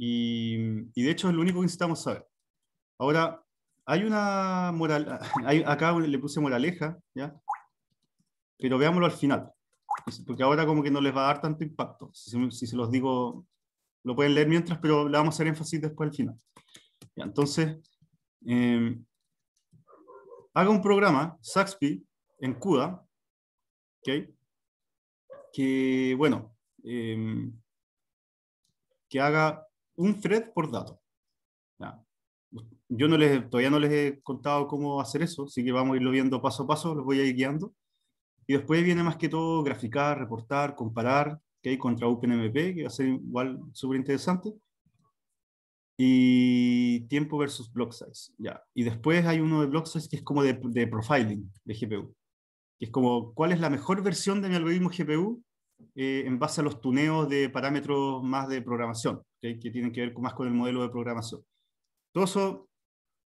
y, de hecho es lo único que necesitamos saber. Ahora, hay una moral, [laughs] acá le puse moraleja, ¿ya? pero veámoslo al final, porque ahora como que no les va a dar tanto impacto. Si, se los digo, lo pueden leer mientras, pero le vamos a hacer énfasis después al final. ¿Ya? Entonces, em, haga un programa, Saxby, en CUDA, ¿okay? que, bueno, em, que haga un thread por dato. Ya. Yo no les, todavía no les he contado cómo hacer eso, así que vamos a irlo viendo paso a paso, los voy a ir guiando. Y después viene más que todo graficar, reportar, comparar, que hay contra OpenMP, que va a ser igual súper interesante. Y tiempo versus block size, ya. Y después hay uno de block size que es como de, de profiling de GPU, que es como cuál es la mejor versión de mi algoritmo GPU eh, en base a los tuneos de parámetros más de programación, que tienen que ver más con el modelo de programación. Todo eso,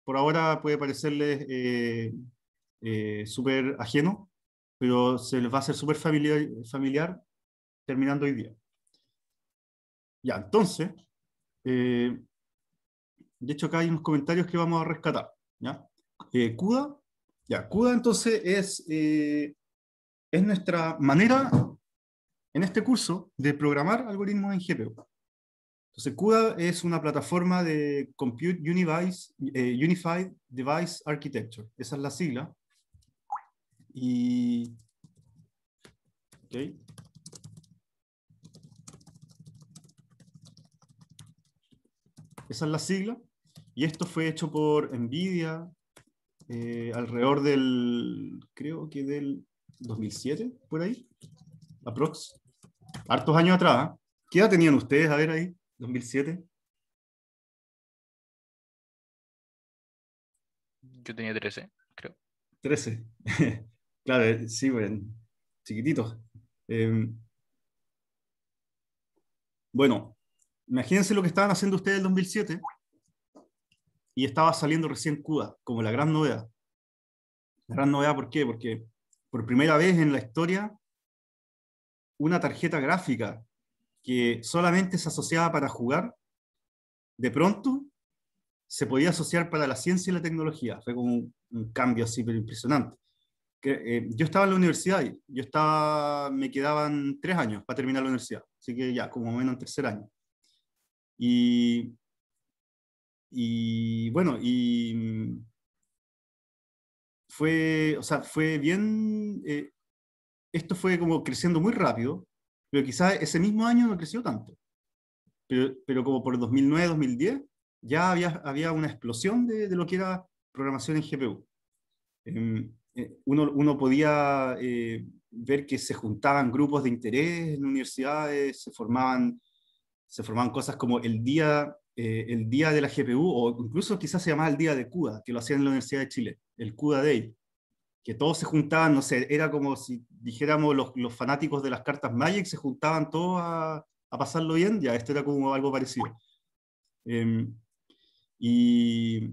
por ahora, puede parecerles eh, eh, súper ajeno, pero se les va a hacer súper familiar, terminando hoy día. Ya, entonces, de hecho acá hay unos comentarios que vamos a rescatar. ¿ya? CUDA, CUDA entonces es, es nuestra manera en este curso de programar algoritmos en GPU. Entonces, CUDA es una plataforma de Compute eh, Unified Device Architecture. Esa es la sigla. Y. Esa es la sigla. Y esto fue hecho por NVIDIA eh, alrededor del, creo que del 2007, por ahí, aprox hartos años atrás. ¿ah? ¿Qué edad tenían ustedes, a ver ahí, 2007? Yo tenía 13, creo. 13. [laughs] claro, eh, sí, bueno, pues, chiquititos. Em, bueno, imagínense lo que estaban haciendo ustedes en el 2007 y estaba saliendo recién CUDA como la gran novedad. La gran novedad, ¿por qué? Porque por primera vez en la historia una tarjeta gráfica que solamente se asociaba para jugar, de pronto se podía asociar para la ciencia y la tecnología. Fue como un, cambio así, pero impresionante. Que, eh, yo estaba en la universidad y yo estaba, me quedaban tres años para terminar la universidad, así que ya, como menos en tercer año. Y, bueno, y mm, fue, o sea, fue bien, eh, esto fue como creciendo muy rápido, pero quizás ese mismo año no creció tanto. Pero, como por 2009, 2010, ya había, había una explosión de, lo que era programación en GPU. Em, eh, uno, podía eh, ver que se juntaban grupos de interés en universidades, se formaban, se formaban cosas como el día, eh, el día de la GPU, o incluso quizás se llamaba el día de CUDA, que lo hacían en la Universidad de Chile, el CUDA Day, que todos se juntaban, no sé, era como si dijéramos los, los fanáticos de las cartas Magic se juntaban todos a, a pasarlo bien, ya, esto era como algo parecido. Em, y,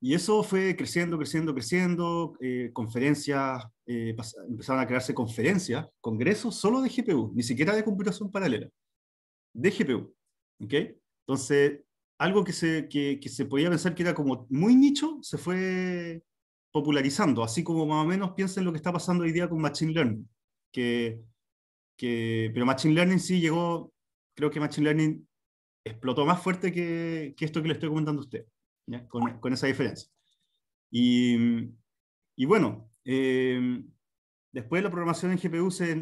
y, eso fue creciendo, creciendo, creciendo, eh, conferencias, eh, empezaron a crearse conferencias, congresos solo de GPU, ni siquiera de computación paralela, de GPU. ¿okay? Entonces, algo que se, que, que se podía pensar que era como muy nicho, se fue popularizando, así como más o menos piensen lo que está pasando hoy día con Machine Learning. Que, pero Machine Learning sí llegó, creo que Machine Learning explotó más fuerte que, esto que le estoy comentando a usted, Con, esa diferencia. Y, bueno, em, después la programación en GPU se,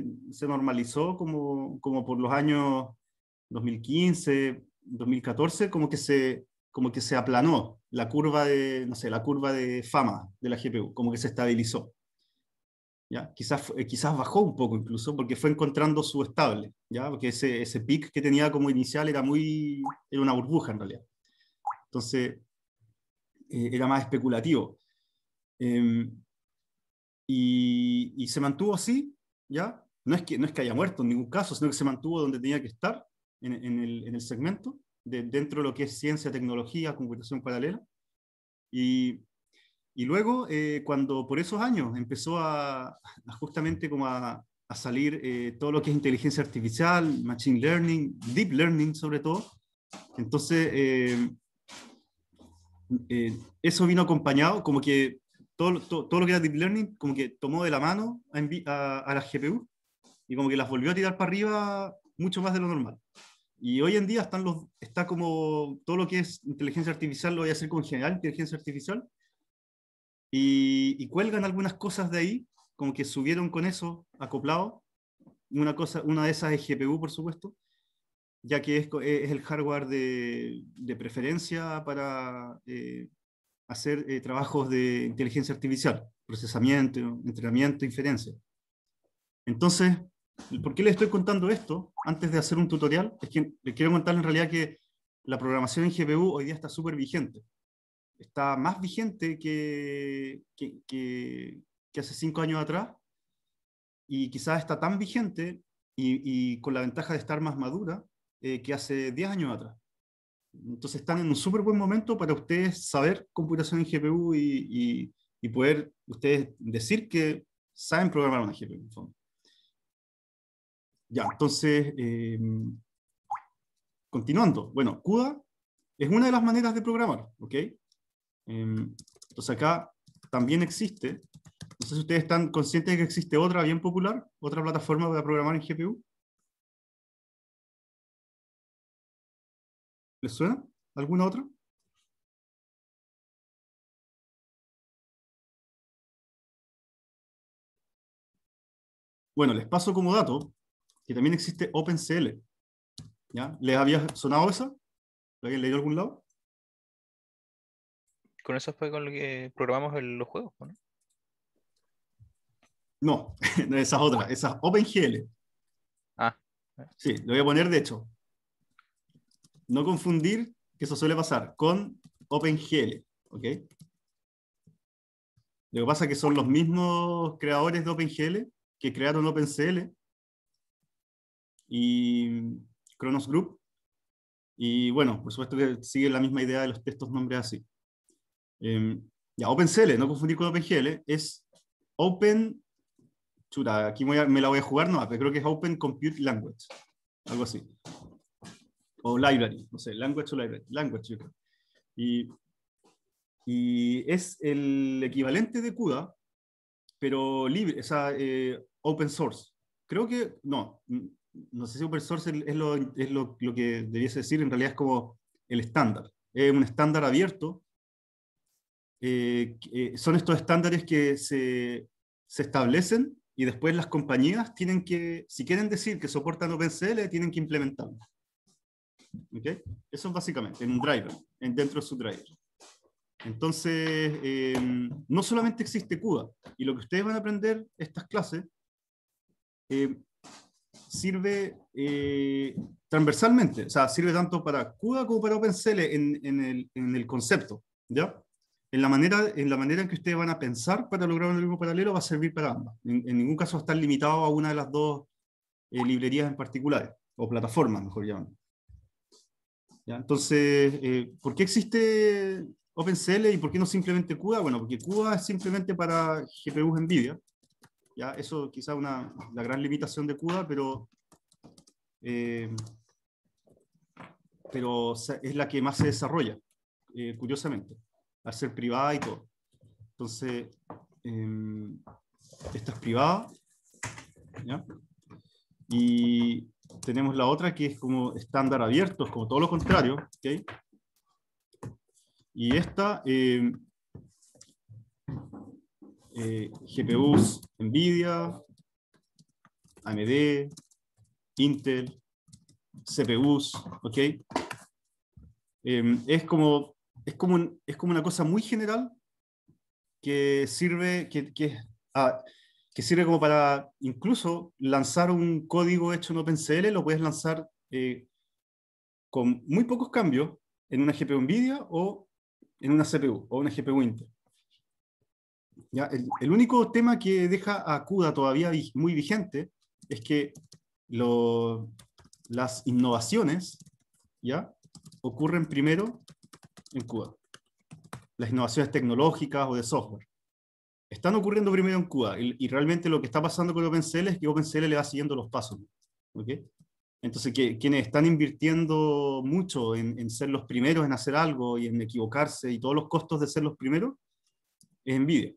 normalizó como por los años 2015, 2014, como que se, como que se aplanó la curva de, no sé, la curva de fama de la GPU, como que se estabilizó. ¿Ya? Quizás, quizás bajó un poco incluso porque fue encontrando su estable, ¿ya? porque ese, ese peak que tenía como inicial era, muy, era una burbuja en realidad. Entonces, eh, era más especulativo. Em, y, y, se mantuvo así, ¿ya? No es, que, no es que haya muerto en ningún caso, sino que se mantuvo donde tenía que estar en, en, el, en el segmento dentro de lo que es ciencia, tecnología, computación paralela. Y, luego, eh, cuando por esos años empezó a, justamente como a, salir eh, todo lo que es inteligencia artificial, machine learning, deep learning sobre todo. Entonces, eh, eso vino acompañado, como que todo, todo, lo que era deep learning, como que tomó de la mano a, a, a, las GPU y como que las volvió a tirar para arriba mucho más de lo normal. Y hoy en día están los, está como todo lo que es inteligencia artificial, lo voy a hacer con general, inteligencia artificial, y, cuelgan algunas cosas de ahí, como que subieron con eso acoplado. Una, cosa, una de esas es GPU, por supuesto, ya que es, eh, es el hardware de, de preferencia para eh, hacer eh, trabajos de inteligencia artificial, procesamiento, entrenamiento, inferencia. Entonces, ¿Por qué les estoy contando esto antes de hacer un tutorial? Es que les quiero contar en realidad que la programación en GPU hoy día está súper vigente. Está más vigente que, que, hace cinco años atrás y quizás está tan vigente y, con la ventaja de estar más madura eh, que hace diez años atrás. Entonces están en un súper buen momento para ustedes saber computación en GPU y, poder ustedes decir que saben programar una GPU. Ya, entonces, em, continuando. Bueno, CUDA es una de las maneras de programar, ¿ok? Em, entonces acá también existe, no sé si ustedes están conscientes de que existe otra bien popular, otra plataforma para programar en GPU. ¿Les suena? ¿Alguna otra? Bueno, les paso como dato que también existe OpenCL. ¿Ya? ¿Les había sonado eso? ¿Lo habían leído algún lado? Con eso fue con lo que programamos los juegos, ¿no? No, [laughs] esa Esas OpenGL. Ah. Sí, lo voy a poner de hecho. No confundir, que eso suele pasar, con OpenGL, Lo que pasa es que son los mismos creadores de OpenGL que crearon OpenCL y Kronos Group. Y bueno, por supuesto que sigue la misma idea de los textos nombres así. Em, ya, OpenCL, no confundir con OpenGL, es Open, chuta, aquí me la voy a jugar, no, pero creo que es Open Compute Language, algo así. O Library, no sé, Language o Library, Language yo Y, y es el equivalente de CUDA, pero libre, o eh, open source. Creo que, no, no sé si open source es, lo, es lo, lo, que debiese decir, en realidad es como el estándar. Es un estándar abierto. Eh, eh, son estos estándares que se, se, establecen y después las compañías tienen que, si quieren decir que soportan OpenCL, tienen que implementarlo. ¿Okay? Eso es básicamente en un driver, en, dentro de su driver. Entonces, em, no solamente existe CUDA, y lo que ustedes van a aprender estas clases eh, sirve eh, transversalmente, o sea, sirve tanto para CUDA como para OpenCL en, el, concepto, ¿ya? En la, manera, en la manera en que ustedes van a pensar para lograr un libro paralelo va a servir para ambas. En, ningún caso va a estar limitado a una de las dos eh, librerías en particular, o plataformas, mejor llaman. ¿Ya? Entonces, eh, ¿por qué existe OpenCL y por qué no simplemente CUDA? Bueno, porque CUDA es simplemente para GPUs NVIDIA, eso quizá una la gran limitación de CUDA, pero, eh, pero es la que más se desarrolla, eh, curiosamente, al ser privada y todo. Entonces, em, esta es privada, Y tenemos la otra que es como estándar abierto, es como todo lo contrario, Y esta, em, eh, GPUs NVIDIA, AMD, Intel, CPUs, ¿ok? Em, es, como, es, como es como una cosa muy general que sirve, que, ah, que, sirve como para incluso lanzar un código hecho en OpenCL, lo puedes lanzar eh, con muy pocos cambios en una GPU NVIDIA o en una CPU o una GPU Intel. El, único tema que deja a CUDA todavía muy vigente es que las innovaciones ¿ya? ocurren primero en CUDA. Las innovaciones tecnológicas o de software. Están ocurriendo primero en CUDA y, realmente lo que está pasando con OpenCL es que OpenCL le va siguiendo los pasos. Entonces, que, quienes están invirtiendo mucho en, en, ser los primeros en hacer algo y en equivocarse y todos los costos de ser los primeros, es envidia.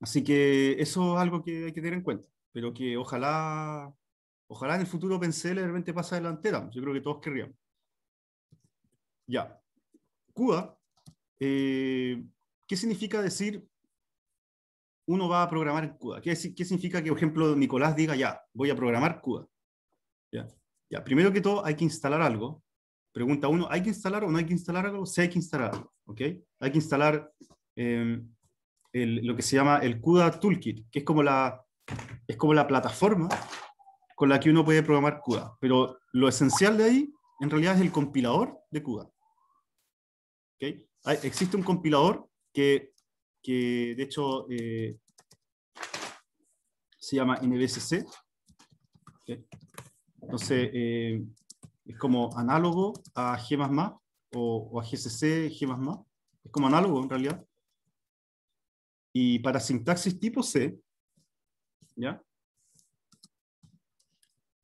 Así que eso es algo que hay que tener en cuenta, pero que ojalá, ojalá en el futuro Pencel de repente pasa delantera. Yo creo que todos querríamos. Ya. CUDA. Eh, ¿qué significa decir uno va a programar en CUDA? ¿Qué, significa que, por ejemplo, Nicolás diga ya, voy a programar CUDA? Ya. ya. Primero que todo, hay que instalar algo. Pregunta uno, ¿hay que instalar o no hay que instalar algo? Sí, hay que instalar algo. ¿ok? Hay que instalar Em, lo que se llama el CUDA Toolkit, que es como, la, es como la plataforma con la que uno puede programar CUDA. Pero lo esencial de ahí, en realidad, es el compilador de CUDA. existe un compilador que, de hecho, eh, se llama NBSC. Entonces, eh, es como análogo a G++ o, o a GCC, G++. Es como análogo, en realidad. Y para sintaxis tipo C, ¿ya?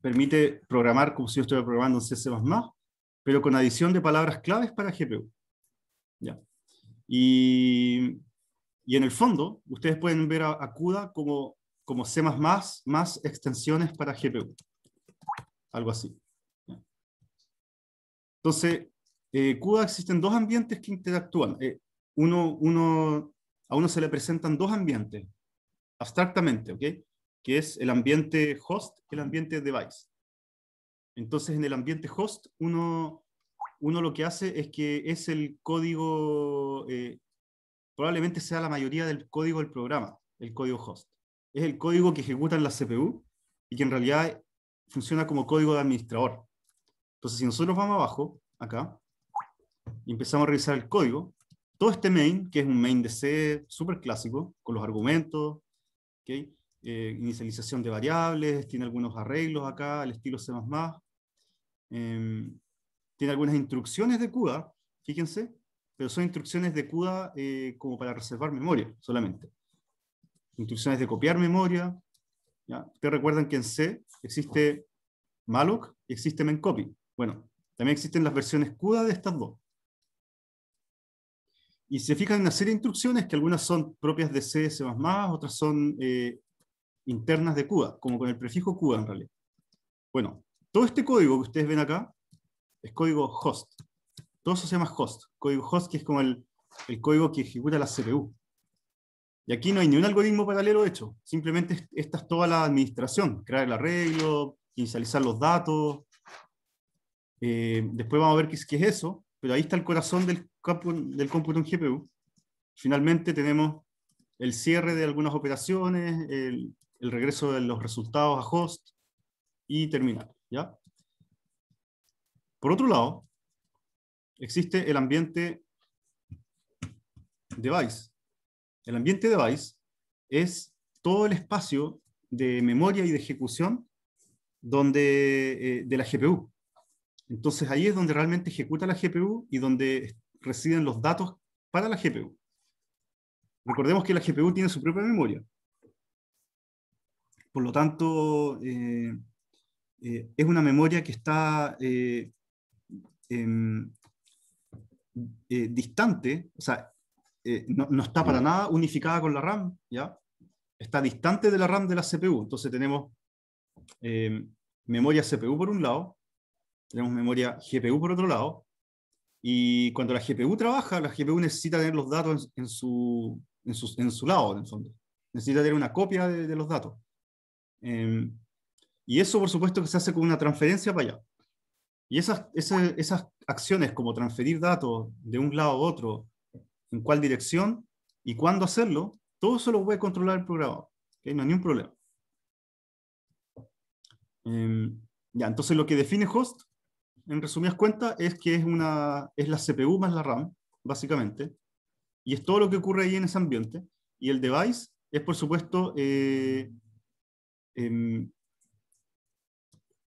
Permite programar como si yo estuviera programando en C++, pero con adición de palabras claves para GPU. ¿ya? Y, y en el fondo, ustedes pueden ver a, CUDA como, como C++ más extensiones para GPU. Algo así. Entonces, eh, CUDA existen dos ambientes que interactúan. Eh, uno, uno a uno se le presentan dos ambientes, abstractamente, ¿ok? Que es el ambiente host y el ambiente device. Entonces, en el ambiente host, uno, lo que hace es que es el código, eh, probablemente sea la mayoría del código del programa, el código host. Es el código que ejecuta en la CPU y que en realidad funciona como código de administrador. Entonces, si nosotros vamos abajo, acá, y empezamos a revisar el código, todo este main, que es un main de C súper clásico, con los argumentos, eh, inicialización de variables, tiene algunos arreglos acá, el estilo C++, em, tiene algunas instrucciones de CUDA, fíjense, pero son instrucciones de CUDA eh, como para reservar memoria solamente. Instrucciones de copiar memoria. Ustedes recuerdan que en C existe malloc y existe memcopy. Bueno, también existen las versiones CUDA de estas dos y se fijan en una serie de instrucciones que algunas son propias de CS++, otras son eh, internas de CUDA, como con el prefijo CUDA en realidad. Bueno, todo este código que ustedes ven acá es código host. Todo eso se llama host. Código host que es como el, código que ejecuta la CPU. Y aquí no hay ni un algoritmo paralelo hecho. Simplemente esta es toda la administración. Crear el arreglo, inicializar los datos. Eh, después vamos a ver qué es eso pero ahí está el corazón del, del cómputo en GPU. Finalmente tenemos el cierre de algunas operaciones, el, regreso de los resultados a host y terminar. ¿ya? Por otro lado, existe el ambiente device. El ambiente device es todo el espacio de memoria y de ejecución donde, eh, de la GPU. Entonces ahí es donde realmente ejecuta la GPU y donde residen los datos para la GPU. Recordemos que la GPU tiene su propia memoria. Por lo tanto, eh, eh, es una memoria que está eh, em, distante, o sea, no, no, está para nada unificada con la RAM, ¿ya? Está distante de la RAM de la CPU. Entonces tenemos em, memoria CPU por un lado, tenemos memoria GPU por otro lado, y cuando la GPU trabaja, la GPU necesita tener los datos en, su, en, su, en su, lado, en el fondo. Necesita tener una copia de, los datos. Em, y eso, por supuesto, que se hace con una transferencia para allá. Y esas, esas, acciones como transferir datos de un lado a otro, en cuál dirección y cuándo hacerlo, todo eso lo puede controlar el programa. No hay ningún problema. Em, ya, entonces lo que define host en resumidas cuentas, es que es, una, es la CPU más la RAM, básicamente, y es todo lo que ocurre ahí en ese ambiente. Y el device es, por supuesto, eh, em,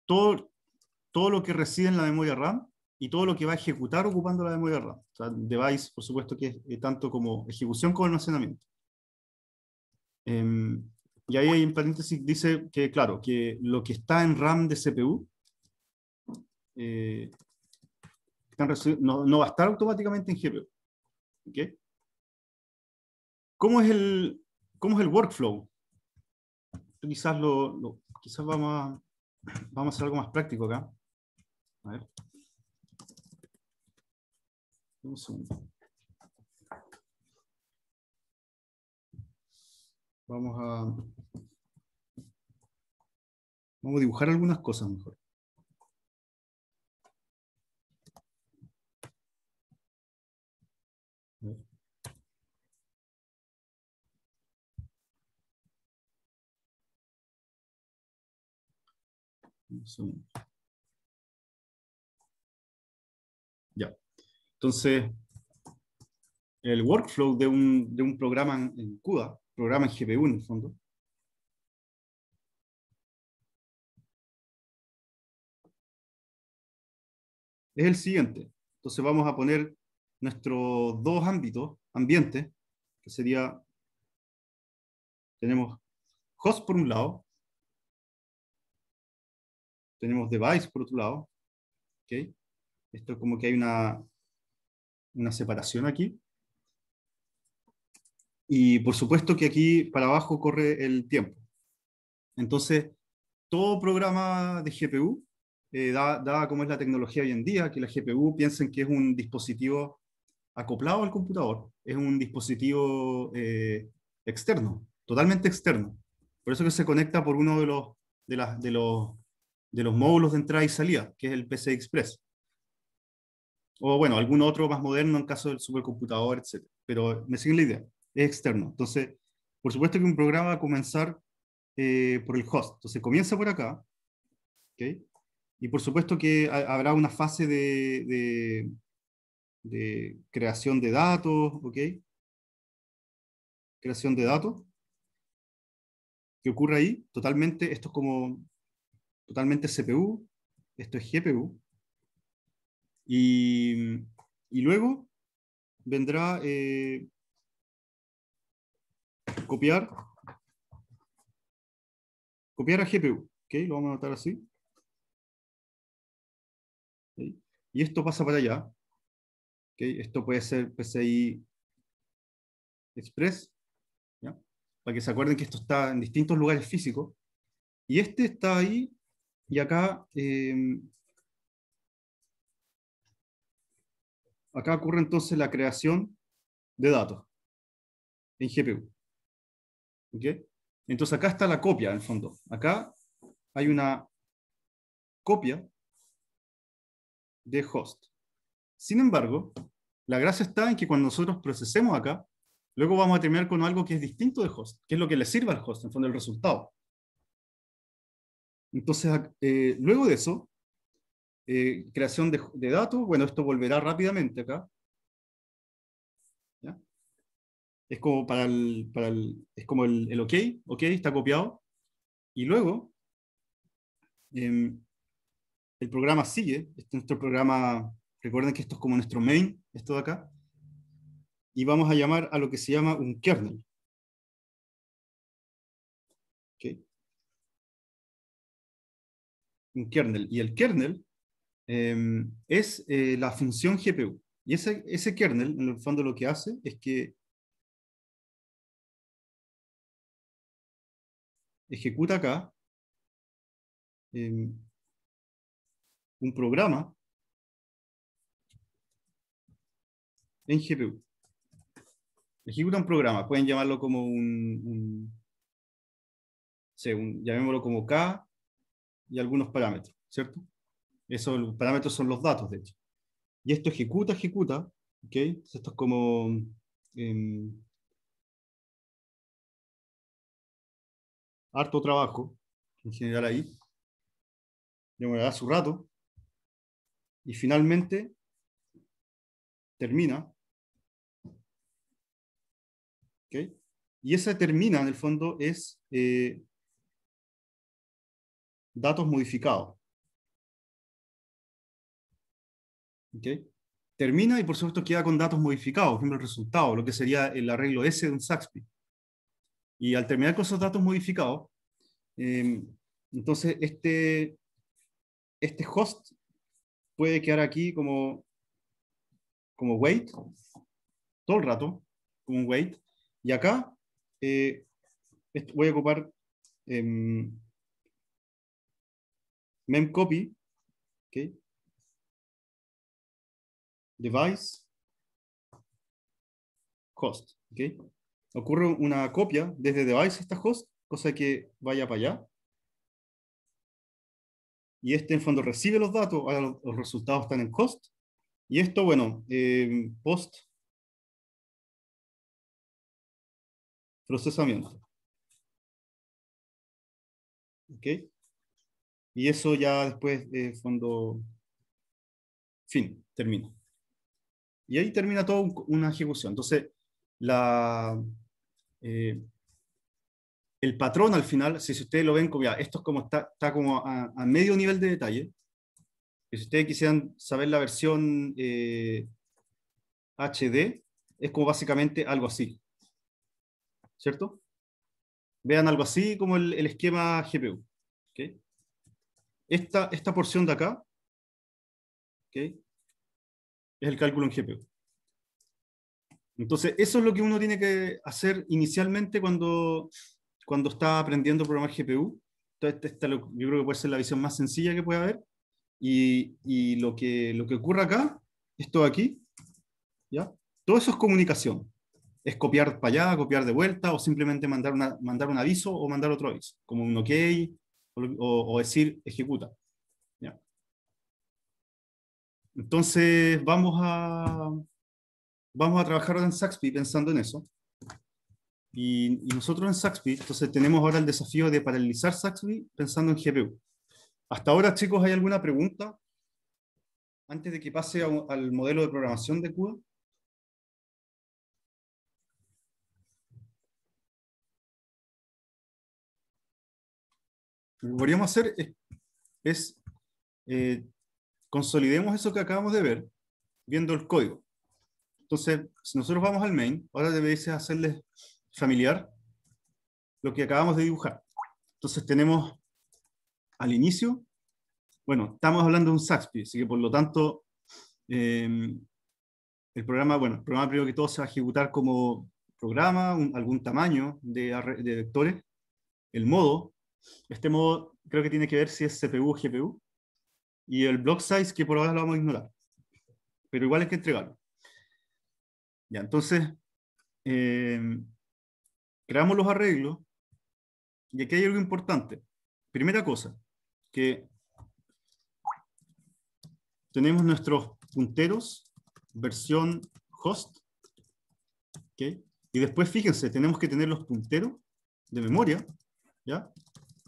todo, todo lo que reside en la memoria RAM y todo lo que va a ejecutar ocupando la memoria RAM. O sea, device, por supuesto, que es eh, tanto como ejecución como almacenamiento. Em, y ahí en paréntesis dice que, claro, que lo que está en RAM de CPU eh, no, va a estar automáticamente en GPU. ¿Cómo, es el, ¿Cómo es el workflow? Quizás, lo, quizás vamos, a, vamos a hacer algo más práctico acá. A ver. Vamos a, vamos a dibujar algunas cosas mejor. Ya. Entonces, el workflow de un, de un programa en CUDA, programa en GPU en el fondo, es el siguiente. Entonces vamos a poner nuestros dos ámbitos, ambientes, que sería, tenemos host por un lado, tenemos device por otro lado. ¿okay? Esto como que hay una, una separación aquí. Y por supuesto que aquí para abajo corre el tiempo. Entonces, todo programa de GPU, eh, da, da como es la tecnología hoy en día, que la GPU piensen que es un dispositivo acoplado al computador, es un dispositivo eh, externo, totalmente externo. Por eso que se conecta por uno de los, de de los de los módulos de entrada y salida, que es el PC Express. O bueno, algún otro más moderno en caso del supercomputador, etc. Pero me siguen la idea, es externo. Entonces, por supuesto que un programa va a comenzar eh, por el host. Entonces, comienza por acá. ¿okay? Y por supuesto que habrá una fase de, de, creación de datos, ¿ok? Creación de datos. ¿Qué ocurre ahí? Totalmente, esto es como totalmente CPU, esto es GPU. Y, luego vendrá eh, copiar, copiar a GPU. ¿okay? Lo vamos a anotar así. Y esto pasa para allá. Esto puede ser PCI Express. Para que se acuerden que esto está en distintos lugares físicos. Y este está ahí y acá, eh, acá ocurre entonces la creación de datos en GPU. Entonces acá está la copia, en fondo. Acá hay una copia de host. Sin embargo, la gracia está en que cuando nosotros procesemos acá, luego vamos a terminar con algo que es distinto de host, que es lo que le sirve al host, en fondo el resultado. Entonces, eh, luego de eso, eh, creación de, datos, bueno, esto volverá rápidamente acá. Es como, para el, es como el, OK, OK, está copiado. Y luego, em, el programa sigue, este es nuestro programa, recuerden que esto es como nuestro main, esto de acá. Y vamos a llamar a lo que se llama un kernel. un kernel. Y el kernel em, es eh, la función GPU. Y ese, kernel, en el fondo, lo que hace es que ejecuta acá em, un programa en GPU. Ejecuta un programa, pueden llamarlo como un, un llamémoslo como K, y algunos parámetros, ¿cierto? Esos parámetros son los datos, de hecho. Y esto ejecuta, ejecuta, ¿ok? esto es como... Em, harto trabajo en general ahí. Demorará su rato. Y finalmente termina. ¿ok? Y esa termina, en el fondo, es eh, datos modificados. ¿Okay? Termina y por supuesto queda con datos modificados, por el resultado, lo que sería el arreglo S de un Saxby. Y al terminar con esos datos modificados, em, entonces este, este host puede quedar aquí como, como wait, todo el rato, como un wait. Y acá eh, voy a ocupar... Em, memcopy, okay, device, host, okay. Ocurre una copia desde device hasta host, cosa que vaya para allá. Y este en fondo recibe los datos, ahora los resultados están en cost. Y esto, bueno, em, post procesamiento. ¿Ok? Y eso ya después, eh, fondo, fin, Termino. Y ahí termina toda una ejecución. Entonces, la, eh, el patrón al final, si, si ustedes lo ven, como esto como está, está como a, medio nivel de detalle. Y si ustedes quisieran saber la versión HD, eh, es como básicamente algo así. ¿Cierto? Vean algo así como el, el esquema GPU. ¿okay? esta, porción de acá es el cálculo en GPU. Entonces, eso es lo que uno tiene que hacer inicialmente cuando, cuando está aprendiendo a programar GPU. Entonces, este, yo creo que puede ser la visión más sencilla que puede haber. Y, lo, que, lo que ocurre acá, esto de aquí, ¿ya? todo eso es comunicación. Es copiar para allá, copiar de vuelta, o simplemente mandar, una, mandar un aviso o mandar otro aviso, como un OK, o, decir ejecuta. Entonces vamos a, vamos a trabajar en Saxby pensando en eso. Y, nosotros en Saxby, entonces tenemos ahora el desafío de paralelizar Saxby pensando en GPU. Hasta ahora, chicos, ¿hay alguna pregunta? Antes de que pase al modelo de programación de CUDA. Lo que podríamos hacer es, eh, consolidemos eso que acabamos de ver viendo el código. Entonces, si nosotros vamos al main, ahora debéis hacerles familiar lo que acabamos de dibujar. Entonces tenemos al inicio, bueno, estamos hablando de un Saxby, así que por lo tanto em, el programa, bueno, el programa primero que todo se va a ejecutar como programa, algún tamaño de, de, vectores, el modo, este modo creo que tiene que ver si es CPU o GPU. Y el block size, que por ahora lo vamos a ignorar. Pero igual hay que entregarlo. Ya, entonces, eh, creamos los arreglos. Y aquí hay algo importante. Primera cosa, que tenemos nuestros punteros, versión host. Y después, fíjense, tenemos que tener los punteros de memoria, ¿ya?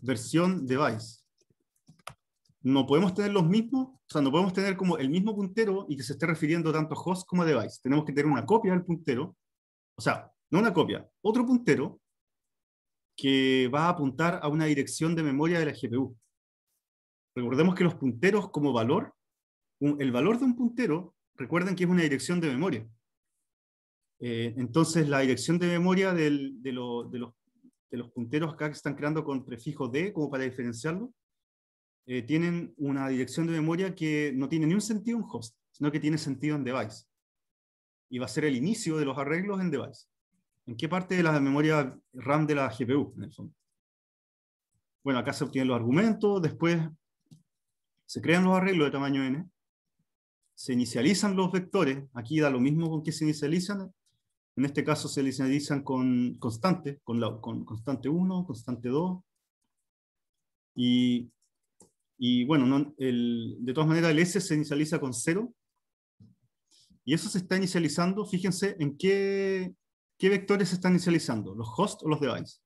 versión device, no podemos tener los mismos, o sea, no podemos tener como el mismo puntero y que se esté refiriendo tanto a host como a device. Tenemos que tener una copia del puntero, o sea, no una copia, otro puntero que va a apuntar a una dirección de memoria de la GPU. Recordemos que los punteros como valor, el valor de un puntero, recuerden que es una dirección de memoria. Eh, entonces, la dirección de memoria de, lo, de, los que los punteros acá que están creando con prefijo D, como para diferenciarlo, eh, tienen una dirección de memoria que no tiene ni un sentido en host, sino que tiene sentido en device. Y va a ser el inicio de los arreglos en device. ¿En qué parte de la memoria RAM de la GPU, en el fondo? Bueno, acá se obtienen los argumentos, después se crean los arreglos de tamaño n, se inicializan los vectores, aquí da lo mismo con que se inicializan, en este caso se inicializan con constante, con, constante 1, constante 2. Y, bueno, de todas maneras el S se inicializa con 0. Y eso se está inicializando, fíjense en qué, vectores se están inicializando, los hosts o los device.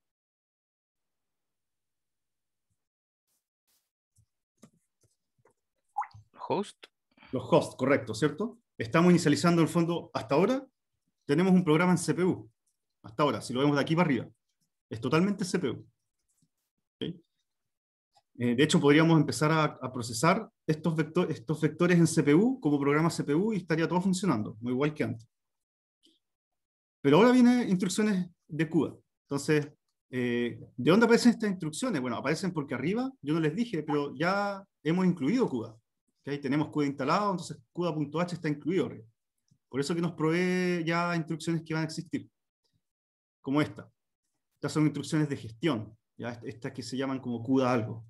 Host. Los hosts, correcto, ¿cierto? Estamos inicializando el fondo hasta ahora tenemos un programa en CPU, hasta ahora, si lo vemos de aquí para arriba. Es totalmente CPU. Eh, de hecho, podríamos empezar a, procesar estos, vectores en CPU como programa CPU y estaría todo funcionando, muy igual que antes. Pero ahora vienen instrucciones de CUDA. Entonces, eh, ¿de dónde aparecen estas instrucciones? Bueno, aparecen porque arriba, yo no les dije, pero ya hemos incluido CUDA. Ahí Tenemos CUDA instalado, entonces CUDA.h está incluido por eso que nos provee ya instrucciones que van a existir, como esta. Estas son instrucciones de gestión, ya estas que se llaman como CUDA algo.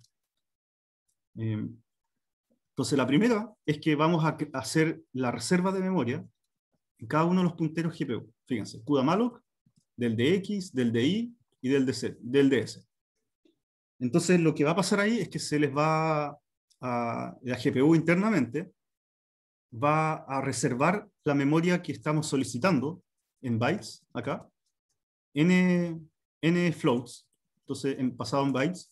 Em, entonces, la primera es que vamos a hacer la reserva de memoria en cada uno de los punteros GPU. Fíjense, CUDA malloc, del DX, del DI y del, del DS. Entonces, lo que va a pasar ahí es que se les va a la GPU internamente va a reservar la memoria que estamos solicitando en bytes, acá, n, n floats, entonces en, pasado en bytes,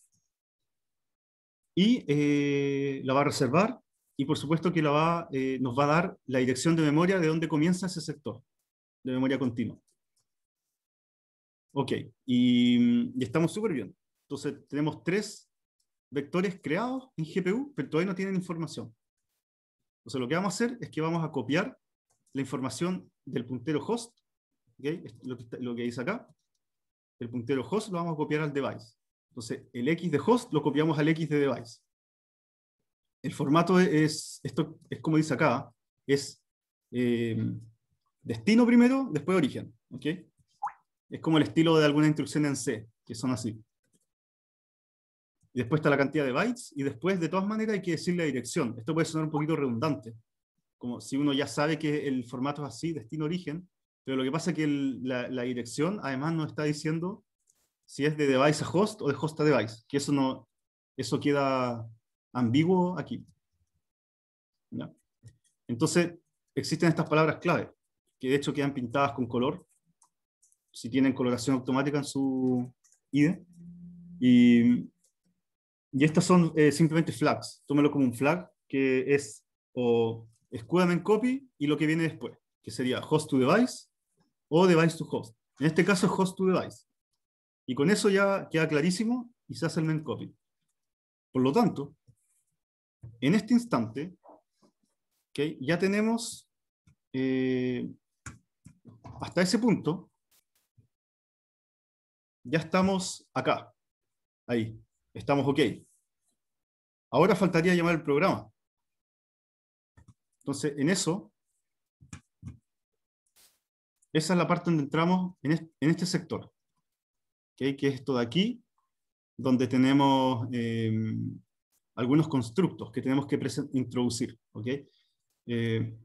y eh, la va a reservar, y por supuesto que la va, eh, nos va a dar la dirección de memoria de dónde comienza ese sector, de memoria continua. Ok, y, y estamos súper bien. Entonces tenemos tres vectores creados en GPU, pero todavía no tienen información. Entonces, lo que vamos a hacer es que vamos a copiar la información del puntero host, lo, que dice acá, el puntero host lo vamos a copiar al device. Entonces, el x de host lo copiamos al x de device. El formato es, esto es como dice acá, es em, destino primero, después origen. ¿okay? Es como el estilo de alguna instrucción en C, que son así después está la cantidad de bytes, y después, de todas maneras, hay que decir la dirección. Esto puede sonar un poquito redundante, como si uno ya sabe que el formato es así, destino-origen, pero lo que pasa es que la, dirección además no está diciendo si es de device a host o de host a device, que eso, no, eso queda ambiguo aquí. Entonces, existen estas palabras clave, que de hecho quedan pintadas con color, si tienen coloración automática en su IDE, y y estas son eh, simplemente flags. Tómalo como un flag que es o main copy y lo que viene después, que sería host to device o device to host. En este caso es host to device. Y con eso ya queda clarísimo y se hace el main copy. Por lo tanto, en este instante, ya tenemos eh, hasta ese punto, ya estamos acá, ahí estamos ok. Ahora faltaría llamar el programa. Entonces, en eso, esa es la parte donde entramos en este, sector, ok que es esto de aquí, donde tenemos em, algunos constructos que tenemos que introducir. ok eh,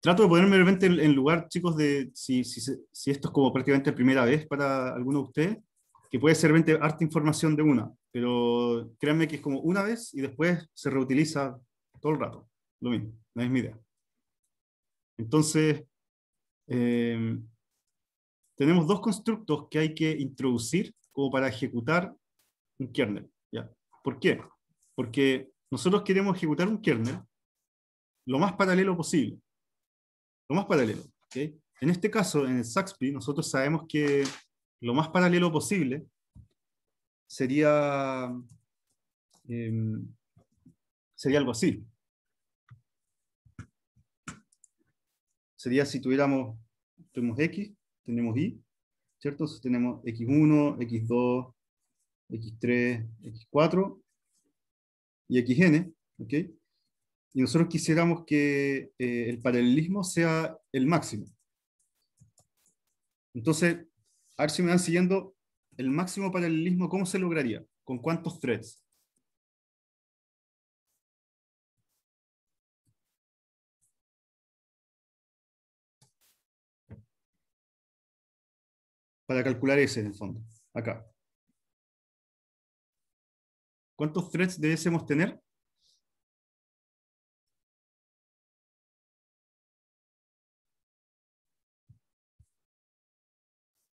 trato de ponerme realmente en lugar, chicos, de si, esto es como prácticamente la primera vez para alguno de ustedes que puede ser harta información de una, pero créanme que es como una vez y después se reutiliza todo el rato. Lo mismo, la misma idea. Entonces, em, tenemos dos constructos que hay que introducir como para ejecutar un kernel. ¿ya? ¿Por qué? Porque nosotros queremos ejecutar un kernel lo más paralelo posible. Lo más paralelo. En este caso, en el Saxby, nosotros sabemos que lo más paralelo posible sería, em, sería algo así. Sería si tuviéramos, tenemos X, tenemos Y, ¿cierto? Entonces tenemos X1, X2, X3, X4 y XN, ¿ok? Y nosotros quisiéramos que eh, el paralelismo sea el máximo. Entonces, a ver si me van siguiendo el máximo paralelismo, ¿cómo se lograría? ¿Con cuántos threads? Para calcular ese en el fondo, acá. ¿Cuántos threads debemos tener?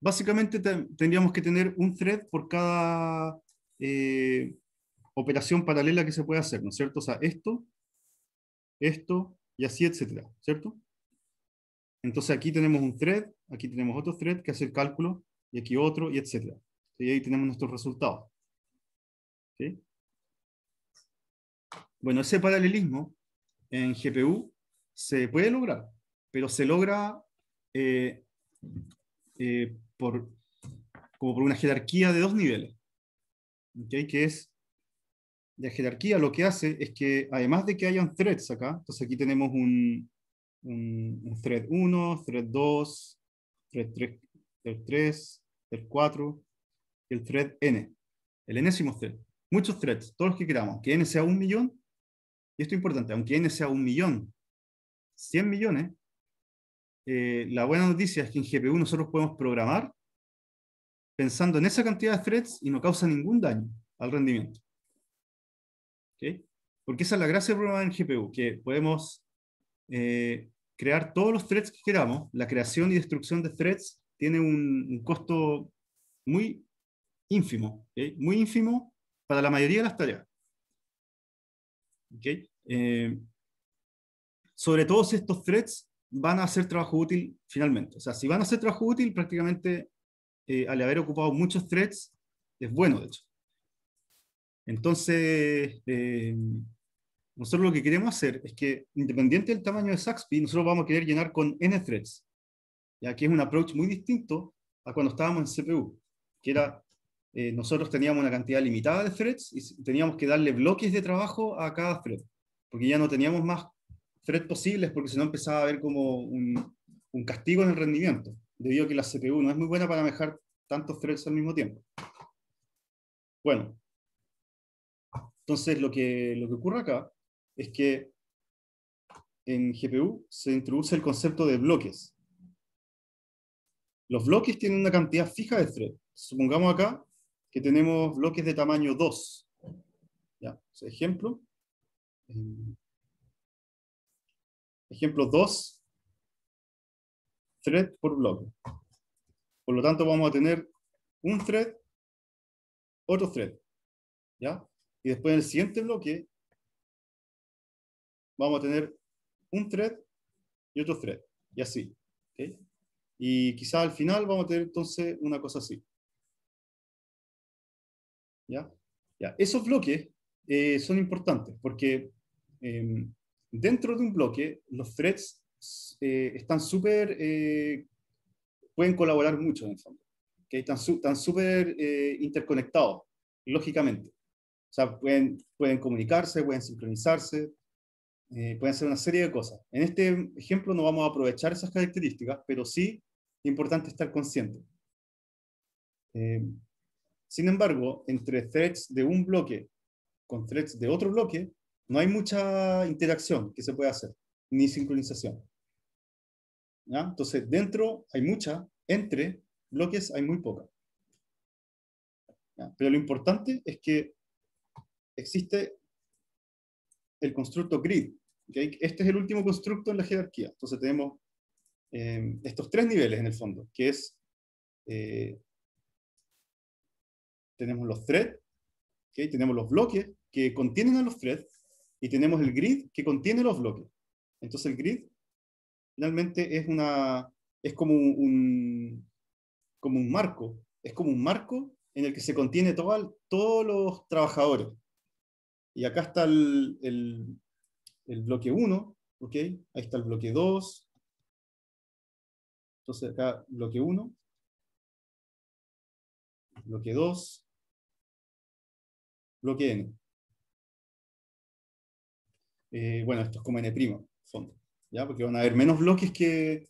básicamente tendríamos que tener un thread por cada eh, operación paralela que se puede hacer, ¿no es cierto? O sea, esto, esto y así, etcétera, ¿cierto? Entonces aquí tenemos un thread, aquí tenemos otro thread que hace el cálculo, y aquí otro, y etcétera. Y ahí tenemos nuestros resultados. Bueno, ese paralelismo en GPU se puede lograr, pero se logra eh, eh, como por una jerarquía de dos niveles, ¿okay? que es la jerarquía lo que hace es que, además de que hayan threads acá, entonces aquí tenemos un, un, un thread 1, thread 2, thread 3, thread 3, thread 4, y el thread n, el enésimo thread. Muchos threads, todos los que queramos, que n sea un millón, y esto es importante, aunque n sea un millón, 100 millones, eh, la buena noticia es que en GPU nosotros podemos programar pensando en esa cantidad de threads y no causa ningún daño al rendimiento. Porque esa es la gracia de programar en GPU, que podemos eh, crear todos los threads que queramos. La creación y destrucción de threads tiene un, costo muy ínfimo, muy ínfimo para la mayoría de las tareas. Eh, sobre todos estos threads van a hacer trabajo útil finalmente. O sea, si van a hacer trabajo útil, prácticamente eh, al haber ocupado muchos threads, es bueno, de hecho. Entonces, eh, nosotros lo que queremos hacer es que, independiente del tamaño de Saxby, nosotros vamos a querer llenar con n threads, ya que es un approach muy distinto a cuando estábamos en CPU, que era, eh, nosotros teníamos una cantidad limitada de threads y teníamos que darle bloques de trabajo a cada thread, porque ya no teníamos más threads posibles, porque si no empezaba a haber como un, castigo en el rendimiento, debido a que la CPU no es muy buena para manejar tantos threads al mismo tiempo. Bueno, entonces lo que, lo que ocurre acá es que en GPU se introduce el concepto de bloques. Los bloques tienen una cantidad fija de threads. Supongamos acá que tenemos bloques de tamaño 2. ¿Ya? ejemplo, Ejemplo 2, thread por bloque. Por lo tanto, vamos a tener un thread, otro thread. ¿ya? Y después en el siguiente bloque, vamos a tener un thread y otro thread. Y así. Y quizá al final vamos a tener entonces una cosa así. ¿Ya? ¿Ya? Esos bloques eh, son importantes porque em, dentro de un bloque, los threads eh, están súper, eh, pueden colaborar mucho en el fondo, que están súper eh, interconectados, lógicamente. O sea, pueden, pueden comunicarse, pueden sincronizarse, pueden hacer una serie de cosas. En este ejemplo no vamos a aprovechar esas características, pero sí es importante estar consciente. sin embargo, entre threads de un bloque con threads de otro bloque, no hay mucha interacción que se puede hacer, ni sincronización. Entonces, dentro hay mucha, entre bloques hay muy poca. Pero lo importante es que existe el constructo grid. Este es el último constructo en la jerarquía. Entonces tenemos em, estos tres niveles en el fondo, que es, eh, tenemos los threads, tenemos los bloques que contienen a los threads, y tenemos el grid que contiene los bloques. Entonces el grid finalmente es, una, es como, un, como un marco, es como un marco en el que se contiene todo, todos los trabajadores. Y acá está el, bloque 1, okay Ahí está el bloque 2. Entonces acá bloque 1, bloque 2, bloque N. Eh, bueno, esto es como n', fondo, ¿ya? Porque van a haber menos bloques que,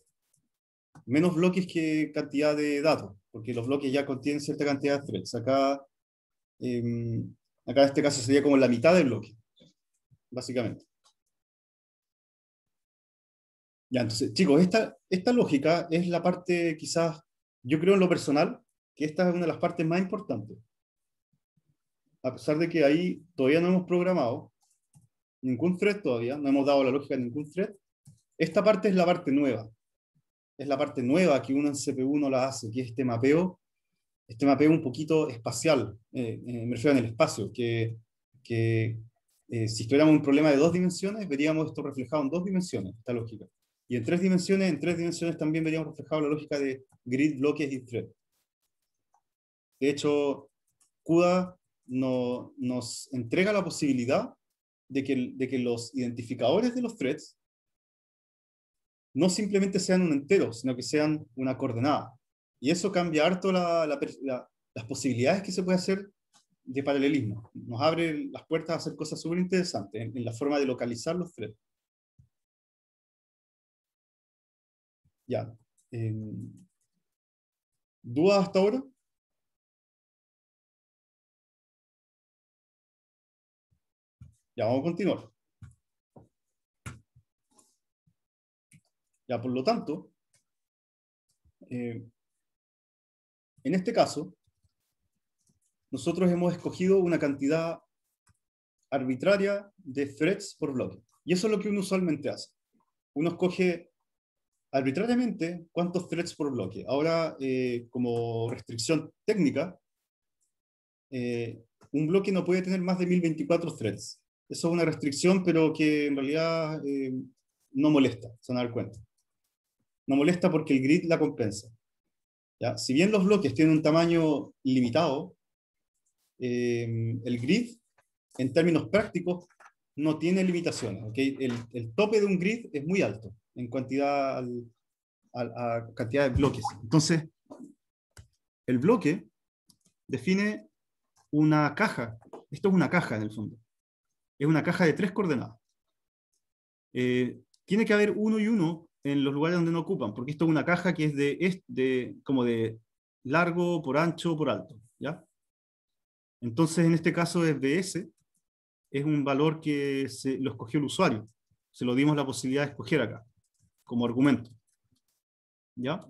menos bloques que cantidad de datos, porque los bloques ya contienen cierta cantidad de threads. Acá, em, acá en este caso sería como la mitad del bloque, básicamente. Ya, entonces, chicos, esta, esta lógica es la parte quizás, yo creo en lo personal, que esta es una de las partes más importantes. A pesar de que ahí todavía no hemos programado, ningún thread todavía, no hemos dado la lógica de ningún thread. Esta parte es la parte nueva. Es la parte nueva que uno en CPU no la hace, que es este mapeo, este mapeo un poquito espacial, eh, eh, me refiero en el espacio, que, eh, si tuviéramos un problema de dos dimensiones, veríamos esto reflejado en dos dimensiones, esta lógica. Y en tres dimensiones, en tres dimensiones también veríamos reflejado la lógica de grid, bloques y thread. De hecho, CUDA nos entrega la posibilidad de que, los identificadores de los threads no simplemente sean un entero, sino que sean una coordenada. Y eso cambia harto las posibilidades que se puede hacer de paralelismo. Nos abre las puertas a hacer cosas súper interesantes en, la forma de localizar los threads. Ya. Em, ¿Dudas hasta ahora? Ya vamos a continuar. Ya, por lo tanto, eh, en este caso, nosotros hemos escogido una cantidad arbitraria de threads por bloque. Y eso es lo que uno usualmente hace. Uno escoge arbitrariamente cuántos threads por bloque. Ahora, eh, como restricción técnica, eh, un bloque no puede tener más de 1024 threads. Eso es una restricción, pero que en realidad eh, no molesta, se van a dar cuenta. No molesta porque el grid la compensa. ¿ya? Si bien los bloques tienen un tamaño limitado, eh, el grid, en términos prácticos, no tiene limitaciones. ¿okay? El, el, tope de un grid es muy alto en cantidad, al, a cantidad de bloques. Entonces, el bloque define una caja. Esto es una caja en el fondo es una caja de tres coordenadas. Eh, tiene que haber uno y uno en los lugares donde no ocupan, porque esto es una caja que es de, como de largo, por ancho, por alto. ¿ya? Entonces, en este caso es BS, es un valor que se, lo escogió el usuario. Se lo dimos la posibilidad de escoger acá, como argumento. ¿Ya?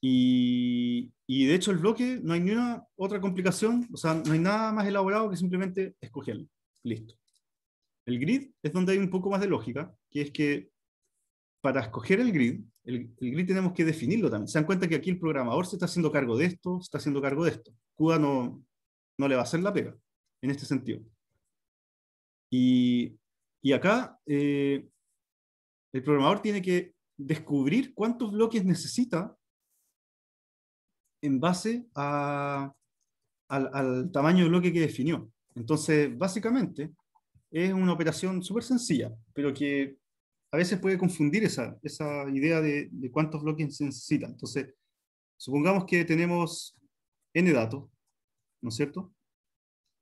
Y, y de hecho el bloque no hay ni otra complicación, o sea, no hay nada más elaborado que simplemente escogerlo. Listo. El grid es donde hay un poco más de lógica, que es que para escoger el grid, el, grid tenemos que definirlo también. Se dan cuenta que aquí el programador se está haciendo cargo de esto, está haciendo cargo de esto. CUDA no, no le va a hacer la pega, en este sentido. Y, acá eh, el programador tiene que descubrir cuántos bloques necesita en base a, al, al tamaño de bloque que definió. Entonces, básicamente, es una operación súper sencilla, pero que a veces puede confundir esa, idea de, cuántos bloques se necesitan. Entonces, supongamos que tenemos n datos, ¿no es cierto?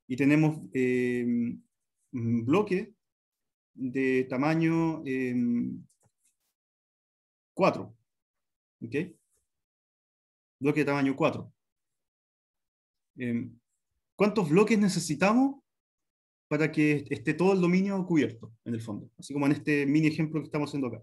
Y tenemos eh, bloque de tamaño 4, eh, ¿ok? Bloque de tamaño 4 cuántos bloques necesitamos para que esté todo el dominio cubierto, en el fondo, así como en este mini ejemplo que estamos haciendo acá.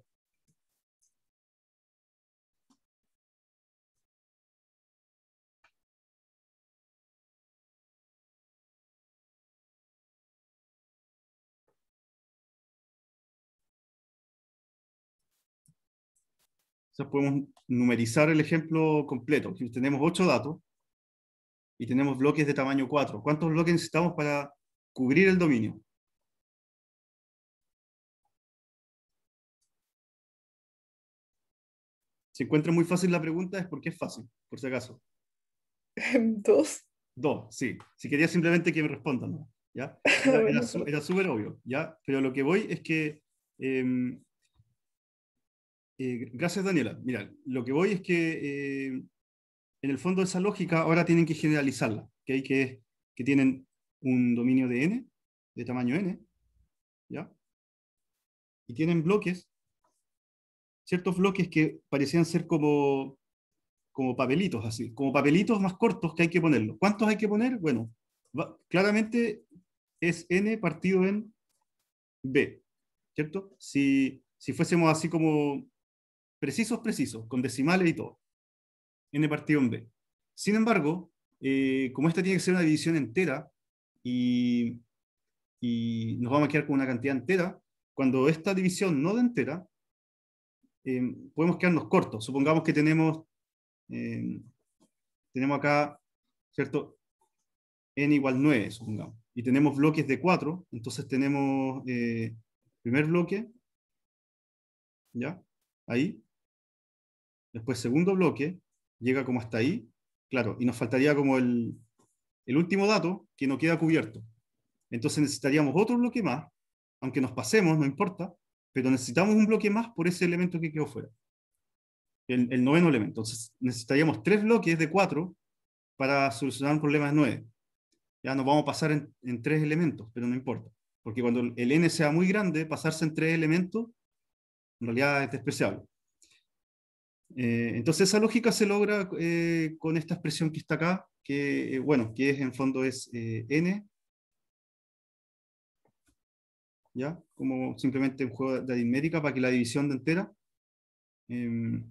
podemos numerizar el ejemplo completo. Aquí tenemos ocho datos, y tenemos bloques de tamaño 4. ¿Cuántos bloques necesitamos para cubrir el dominio? Si encuentra muy fácil la pregunta es porque es fácil, por si acaso. [laughs] Dos. Dos, sí. Si quería simplemente que me respondan, [laughs] Era, súper obvio, ¿ya? Pero lo que voy es que... Em, eh, gracias, Daniela. Mira, lo que voy es que eh, en el fondo esa lógica ahora tienen que generalizarla, que, que tienen un dominio de n, de tamaño n, ¿ya? Y tienen bloques, ciertos bloques que parecían ser como, como papelitos, así, como papelitos más cortos que hay que ponerlos. ¿Cuántos hay que poner? Bueno, claramente es n partido en b, ¿cierto? si fuésemos así como precisos, precisos, con decimales y todo n partido en B. Sin embargo, eh, como esta tiene que ser una división entera y, nos vamos a quedar con una cantidad entera, cuando esta división no de entera, eh, podemos quedarnos cortos. Supongamos que tenemos, eh, tenemos acá, ¿cierto? n igual 9, supongamos. Y tenemos bloques de 4, entonces tenemos primer bloque, ¿ya? Ahí. Después segundo bloque, llega como hasta ahí, claro, y nos faltaría como el, último dato que no queda cubierto. Entonces necesitaríamos otro bloque más, aunque nos pasemos, no importa, pero necesitamos un bloque más por ese elemento que quedó fuera. El, noveno elemento. Entonces necesitaríamos tres bloques de cuatro para solucionar un problema de nueve. Ya nos vamos a pasar en, en tres elementos, pero no importa. Porque cuando el n sea muy grande, pasarse en tres elementos en realidad es despreciable. Eh, entonces esa lógica se logra eh, con esta expresión que está acá, que, eh, bueno, que es, en fondo es n, ¿ya? Como simplemente un juego de aritmética para que la división de entera, em,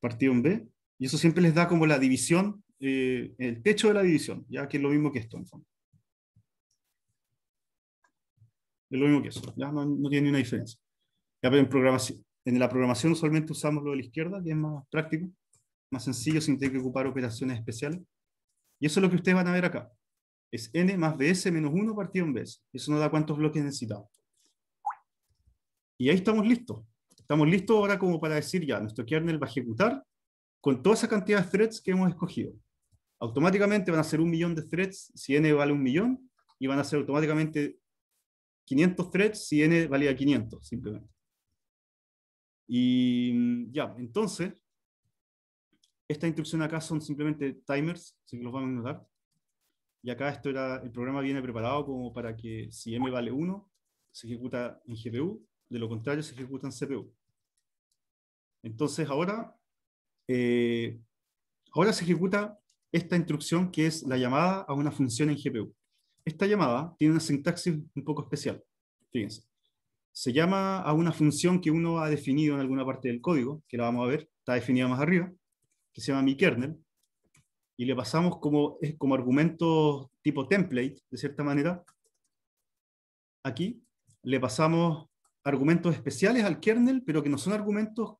partido en B, y eso siempre les da como la división, el techo de la división, ya que es lo mismo que esto en fondo. Es lo mismo que eso, no, no tiene ni una diferencia. Ya, pero en programación, en la programación usualmente usamos lo de la izquierda, que es más práctico, más sencillo, sin tener que ocupar operaciones especiales. Y eso es lo que ustedes van a ver acá. Es n más bs menos 1 partido en bs. Eso nos da cuántos bloques necesitamos. Y ahí estamos listos. Estamos listos ahora como para decir ya, nuestro kernel va a ejecutar con toda esa cantidad de threads que hemos escogido. Automáticamente van a ser un millón de threads si n vale un millón, y van a ser automáticamente 500 threads si n valía 500, simplemente. Y mm, ya, entonces, esta instrucción acá son simplemente timers, así que los vamos a notar. Y acá esto era, el programa viene preparado como para que si m vale 1, se ejecuta en GPU, de lo contrario se ejecuta en CPU. Entonces ahora, eh, ahora se ejecuta esta instrucción que es la llamada a una función en GPU. Esta llamada tiene una sintaxis un poco especial. Fíjense se llama a una función que uno ha definido en alguna parte del código, que la vamos a ver, está definida más arriba, que se llama mi kernel, y le pasamos como, como argumento tipo template, de cierta manera, aquí le pasamos argumentos especiales al kernel, pero que no son argumentos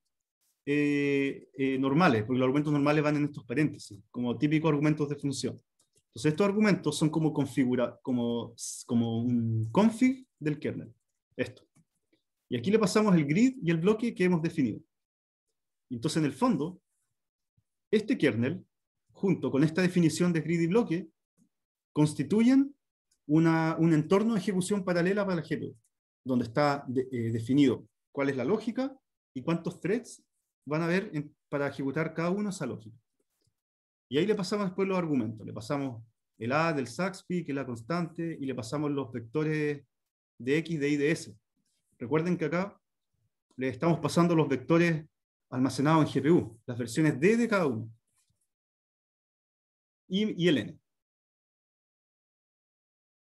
eh, eh, normales, porque los argumentos normales van en estos paréntesis, como típicos argumentos de función. Entonces estos argumentos son como, configura, como, como un config del kernel. Esto. Y aquí le pasamos el grid y el bloque que hemos definido. Entonces, en el fondo, este kernel, junto con esta definición de grid y bloque, constituyen un entorno de ejecución paralela para el GPU, donde está eh, definido cuál es la lógica y cuántos threads van a haber para ejecutar cada uno esa lógica. Y ahí le pasamos después los argumentos. Le pasamos el A del Saxby, que es la constante, y le pasamos los vectores de X de Y de S, Recuerden que acá le estamos pasando los vectores almacenados en GPU, las versiones D de cada uno. Y, el N.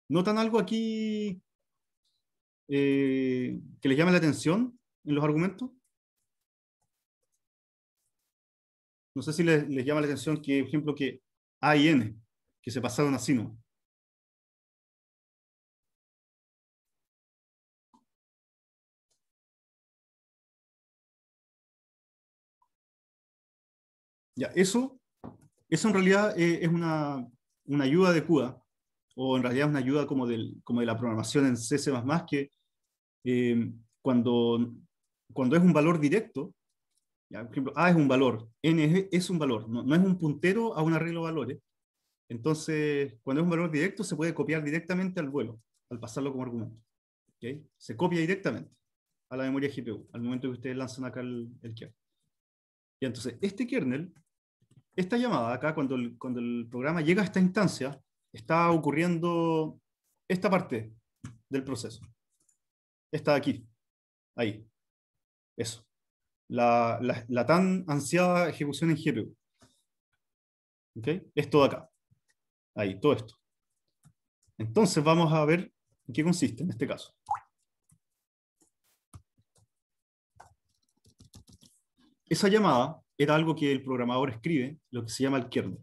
¿Notan algo aquí eh, que les llame la atención en los argumentos? No sé si les, les llama la atención que, por ejemplo, que A y N, que se pasaron así, ¿no? eso, eso en realidad eh, es una, una, ayuda de CUDA, o en realidad es una ayuda como, del, como de la programación en C++, que eh, cuando, cuando es un valor directo, por ejemplo, A es un valor, N es, un valor, no, es un puntero a un arreglo de valores. Entonces, cuando es un valor directo, se puede copiar directamente al vuelo, al pasarlo como argumento. ¿Okay? Se copia directamente a la memoria GPU, al momento que ustedes lanzan acá el kernel. Y entonces, este kernel esta llamada acá, cuando el, cuando el programa llega a esta instancia, está ocurriendo esta parte del proceso. Esta de aquí, ahí, eso. La, tan ansiada ejecución en GPU. ¿Okay? Esto de acá, ahí, todo esto. Entonces vamos a ver en qué consiste en este caso. Esa llamada era algo que el programador escribe, lo que se llama el kernel.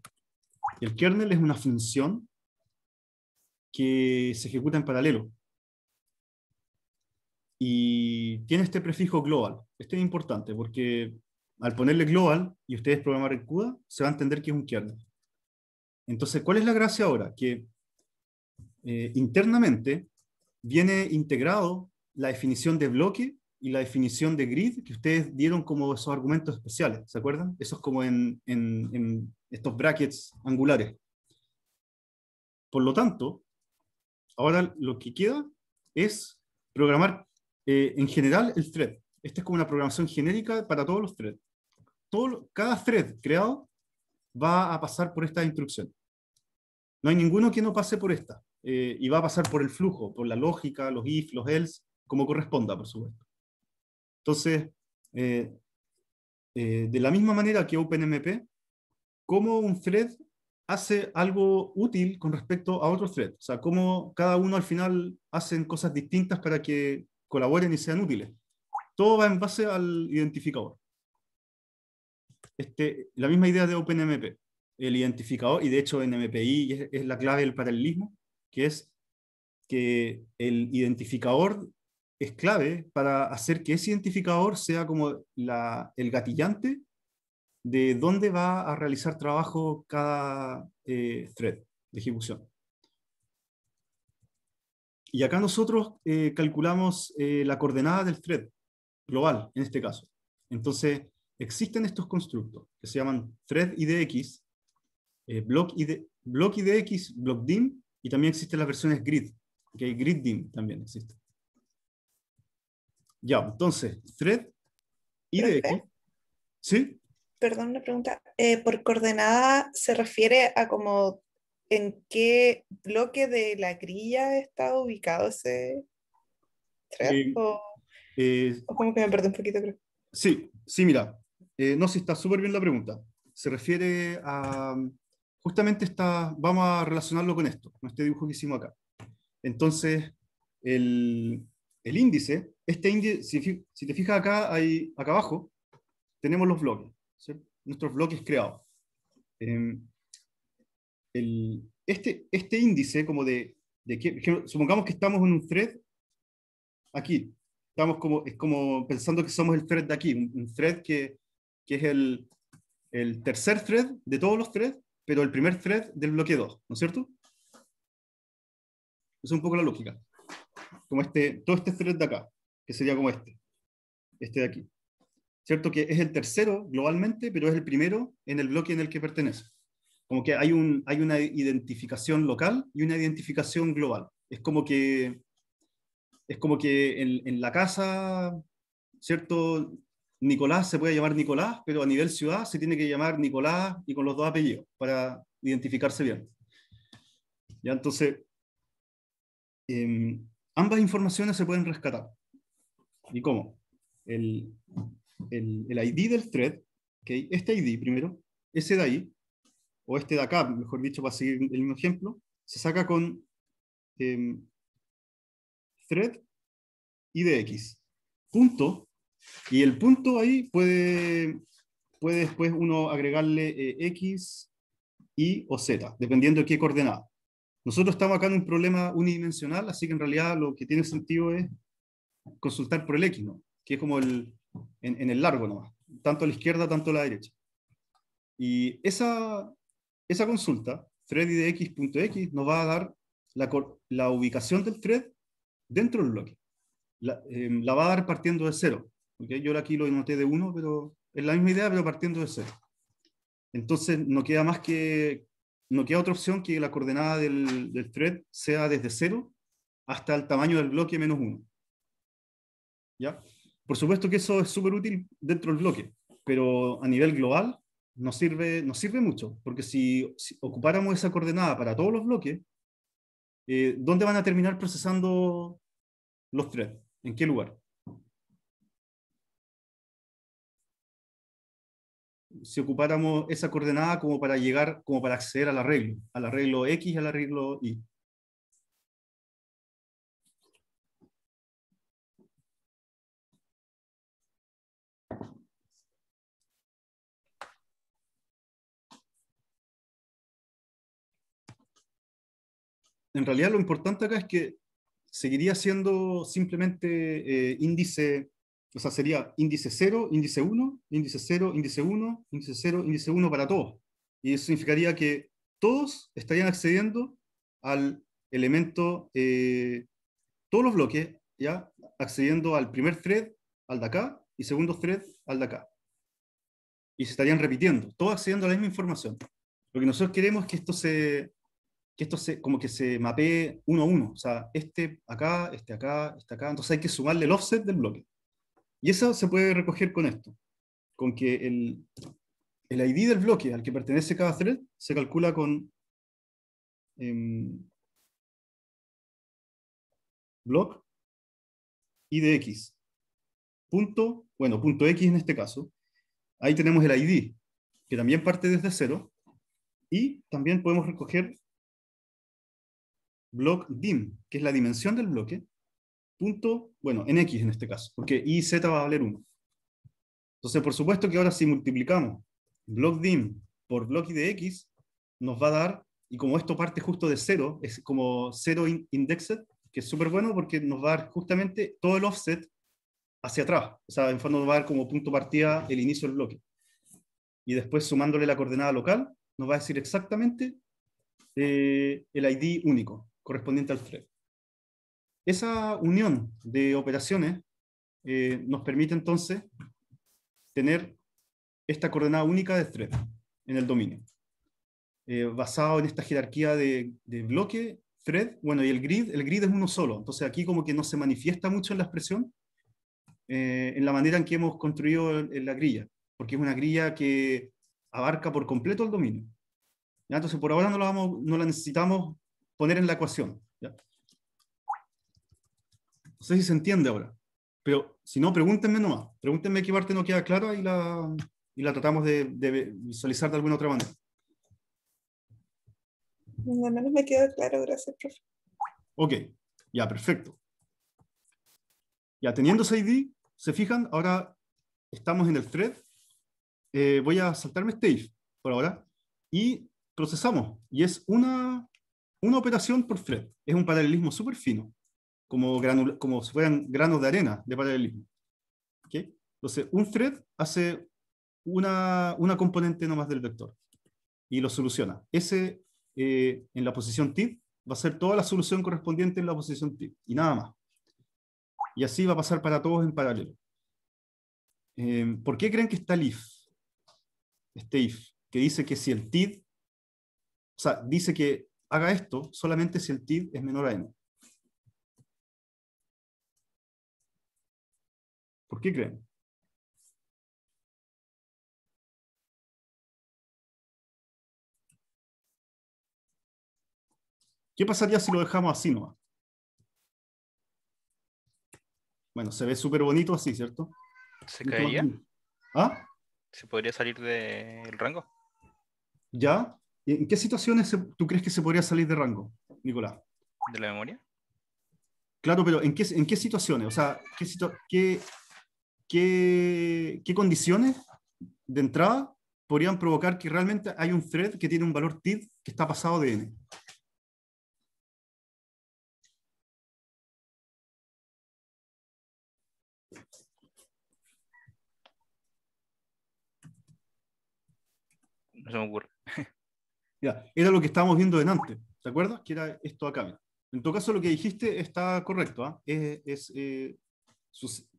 El kernel es una función que se ejecuta en paralelo. Y tiene este prefijo global. Este es importante porque al ponerle global y ustedes programar el CUDA, se va a entender que es un kernel. Entonces, ¿cuál es la gracia ahora? Que eh, internamente viene integrado la definición de bloque y la definición de grid que ustedes dieron como esos argumentos especiales, ¿se acuerdan? Eso es como en, en, estos brackets angulares. Por lo tanto, ahora lo que queda es programar eh, en general el thread. Esta es como una programación genérica para todos los threads. Todo, cada thread creado va a pasar por esta instrucción. No hay ninguno que no pase por esta. Eh, y va a pasar por el flujo, por la lógica, los if, los else, como corresponda, por supuesto. Entonces, eh, eh, de la misma manera que OpenMP, cómo un thread hace algo útil con respecto a otro thread. O sea, cómo cada uno al final hacen cosas distintas para que colaboren y sean útiles. Todo va en base al identificador. Este, la misma idea de OpenMP, el identificador, y de hecho en MPI es la clave del paralelismo, que es que el identificador es clave para hacer que ese identificador sea como el gatillante de dónde va a realizar trabajo cada eh, thread de ejecución. Y acá nosotros eh, calculamos eh, la coordenada del thread global, en este caso. Entonces, existen estos constructos que se llaman thread idx, block, ID, block idx, block dim, y también existen las versiones grid, que grid dim también existe. Ya, entonces, thread y de eco. ¿eh? ¿Sí? Perdón la pregunta. Eh, ¿Por coordenada se refiere a como en qué bloque de la grilla está ubicado ese eh, thread? o, como que me perdí un poquito, creo. Sí, sí, mira. no, si está súper bien la pregunta. Se refiere a justamente está, vamos a relacionarlo con esto, con este dibujo que hicimos acá. Entonces, el, el índice, este índice, si, te fijas acá, ahí, acá abajo, tenemos los bloques, nuestros bloques creados. Em, este, este índice, como de, supongamos que estamos en un thread aquí, estamos como, es como pensando que somos el thread de aquí, un, thread que, que es el, el, tercer thread de todos los threads, pero el primer thread del bloque 2, ¿no es cierto? Esa es un poco la lógica como este, todo este thread de acá, que sería como este, este de aquí. ¿Cierto? Que es el tercero globalmente, pero es el primero en el bloque en el que pertenece. Como que hay, un, hay una identificación local y una identificación global. Es como que, es como que en, la casa, ¿cierto? Nicolás se puede llamar Nicolás, pero a nivel ciudad se tiene que llamar Nicolás y con los dos apellidos para identificarse bien. Ya entonces, eh, Ambas informaciones se pueden rescatar. ¿Y cómo? El, ID del thread, que este ID primero, ese de ahí, o este de acá, mejor dicho, para seguir el mismo ejemplo, se saca con eh, thread idx. Punto. Y el punto ahí puede, puede después uno agregarle eh, x, y o z, dependiendo de qué coordenada. Nosotros estamos acá en un problema unidimensional, así que en realidad lo que tiene sentido es consultar por el X, que es como el, en, el largo nomás, tanto a la izquierda, tanto a la derecha. Y esa, esa consulta, thread de x.x, nos va a dar la, la, ubicación del thread dentro del bloque. La, em, va a dar partiendo de cero. porque Yo aquí lo anoté de 1, pero es la misma idea, pero partiendo de cero. Entonces no queda más que no queda otra opción que la coordenada del, thread sea desde cero hasta el tamaño del bloque menos 1. ¿Ya? Por supuesto que eso es súper útil dentro del bloque, pero a nivel global nos sirve, no sirve mucho, porque si, ocupáramos esa coordenada para todos los bloques, eh, ¿dónde van a terminar procesando los threads? ¿En qué lugar? si ocupáramos esa coordenada como para llegar, como para acceder al arreglo, al arreglo X y al arreglo Y. En realidad lo importante acá es que seguiría siendo simplemente eh, índice o sea, sería índice 0, índice 1, índice 0, índice 1, índice 0, índice 1 para todos. Y eso significaría que todos estarían accediendo al elemento, eh, todos los bloques, ¿ya? Accediendo al primer thread, al de acá, y segundo thread, al de acá. Y se estarían repitiendo, todos accediendo a la misma información. Lo que nosotros queremos es que esto se, que esto se, como que se mapee uno a uno. O sea, este acá, este acá, este acá. Entonces hay que sumarle el offset del bloque. Y eso se puede recoger con esto, con que el, ID del bloque al que pertenece cada thread se calcula con em, block idx. Punto, bueno, punto x en este caso. Ahí tenemos el ID, que también parte desde cero. Y también podemos recoger block dim, que es la dimensión del bloque, punto, bueno, en X en este caso, porque Y va a valer 1. Entonces, por supuesto que ahora si multiplicamos block dim por block de X, nos va a dar, y como esto parte justo de 0, es como 0 indexed, que es súper bueno porque nos va a dar justamente todo el offset hacia atrás. O sea, en fondo nos va a dar como punto partida el inicio del bloque. Y después sumándole la coordenada local, nos va a decir exactamente eh, el ID único correspondiente al thread. Esa unión de operaciones eh, nos permite entonces tener esta coordenada única de thread en el dominio, eh, basado en esta jerarquía de, bloque, thread, bueno, y el grid, el grid es uno solo, entonces aquí como que no se manifiesta mucho en la expresión, eh, en la manera en que hemos construido la grilla, porque es una grilla que abarca por completo el dominio. ¿ya? Entonces por ahora no la, vamos, no la necesitamos poner en la ecuación. No sé si se entiende ahora, pero si no, pregúntenme nomás. Pregúntenme qué parte no queda clara y la, y la tratamos de, visualizar de alguna otra manera. menos me queda claro, gracias, profe. Ok, ya, perfecto. Ya, teniendo ese ID, se fijan, ahora estamos en el thread. Eh, voy a saltarme este por ahora y procesamos. Y es una, una operación por thread. Es un paralelismo súper fino como, como si fueran granos de arena de paralelismo. ¿Okay? Entonces, un thread hace una, una componente nomás del vector y lo soluciona. Ese, eh, en la posición TID, va a ser toda la solución correspondiente en la posición TID y nada más. Y así va a pasar para todos en paralelo. Eh, ¿Por qué creen que está el if? Este if, que dice que si el TID, o sea, dice que haga esto solamente si el TID es menor a n. ¿Por qué creen? ¿Qué pasaría si lo dejamos así nomás? Bueno, se ve súper bonito así, ¿cierto? ¿Se caería? ¿Ah? ¿Se podría salir del rango? ¿Ya? ¿En qué situaciones tú crees que se podría salir de rango, Nicolás? ¿De la memoria? Claro, pero ¿en qué, situaciones? O sea, ¿qué, situación qué, condiciones de entrada podrían provocar que realmente hay un thread que tiene un valor TID que está pasado de n. No se me ocurre. [laughs] Ya, era lo que estábamos viendo delante, ¿te acuerdas? Que era esto acá. En tu caso, lo que dijiste está correcto. ¿ah? Eh,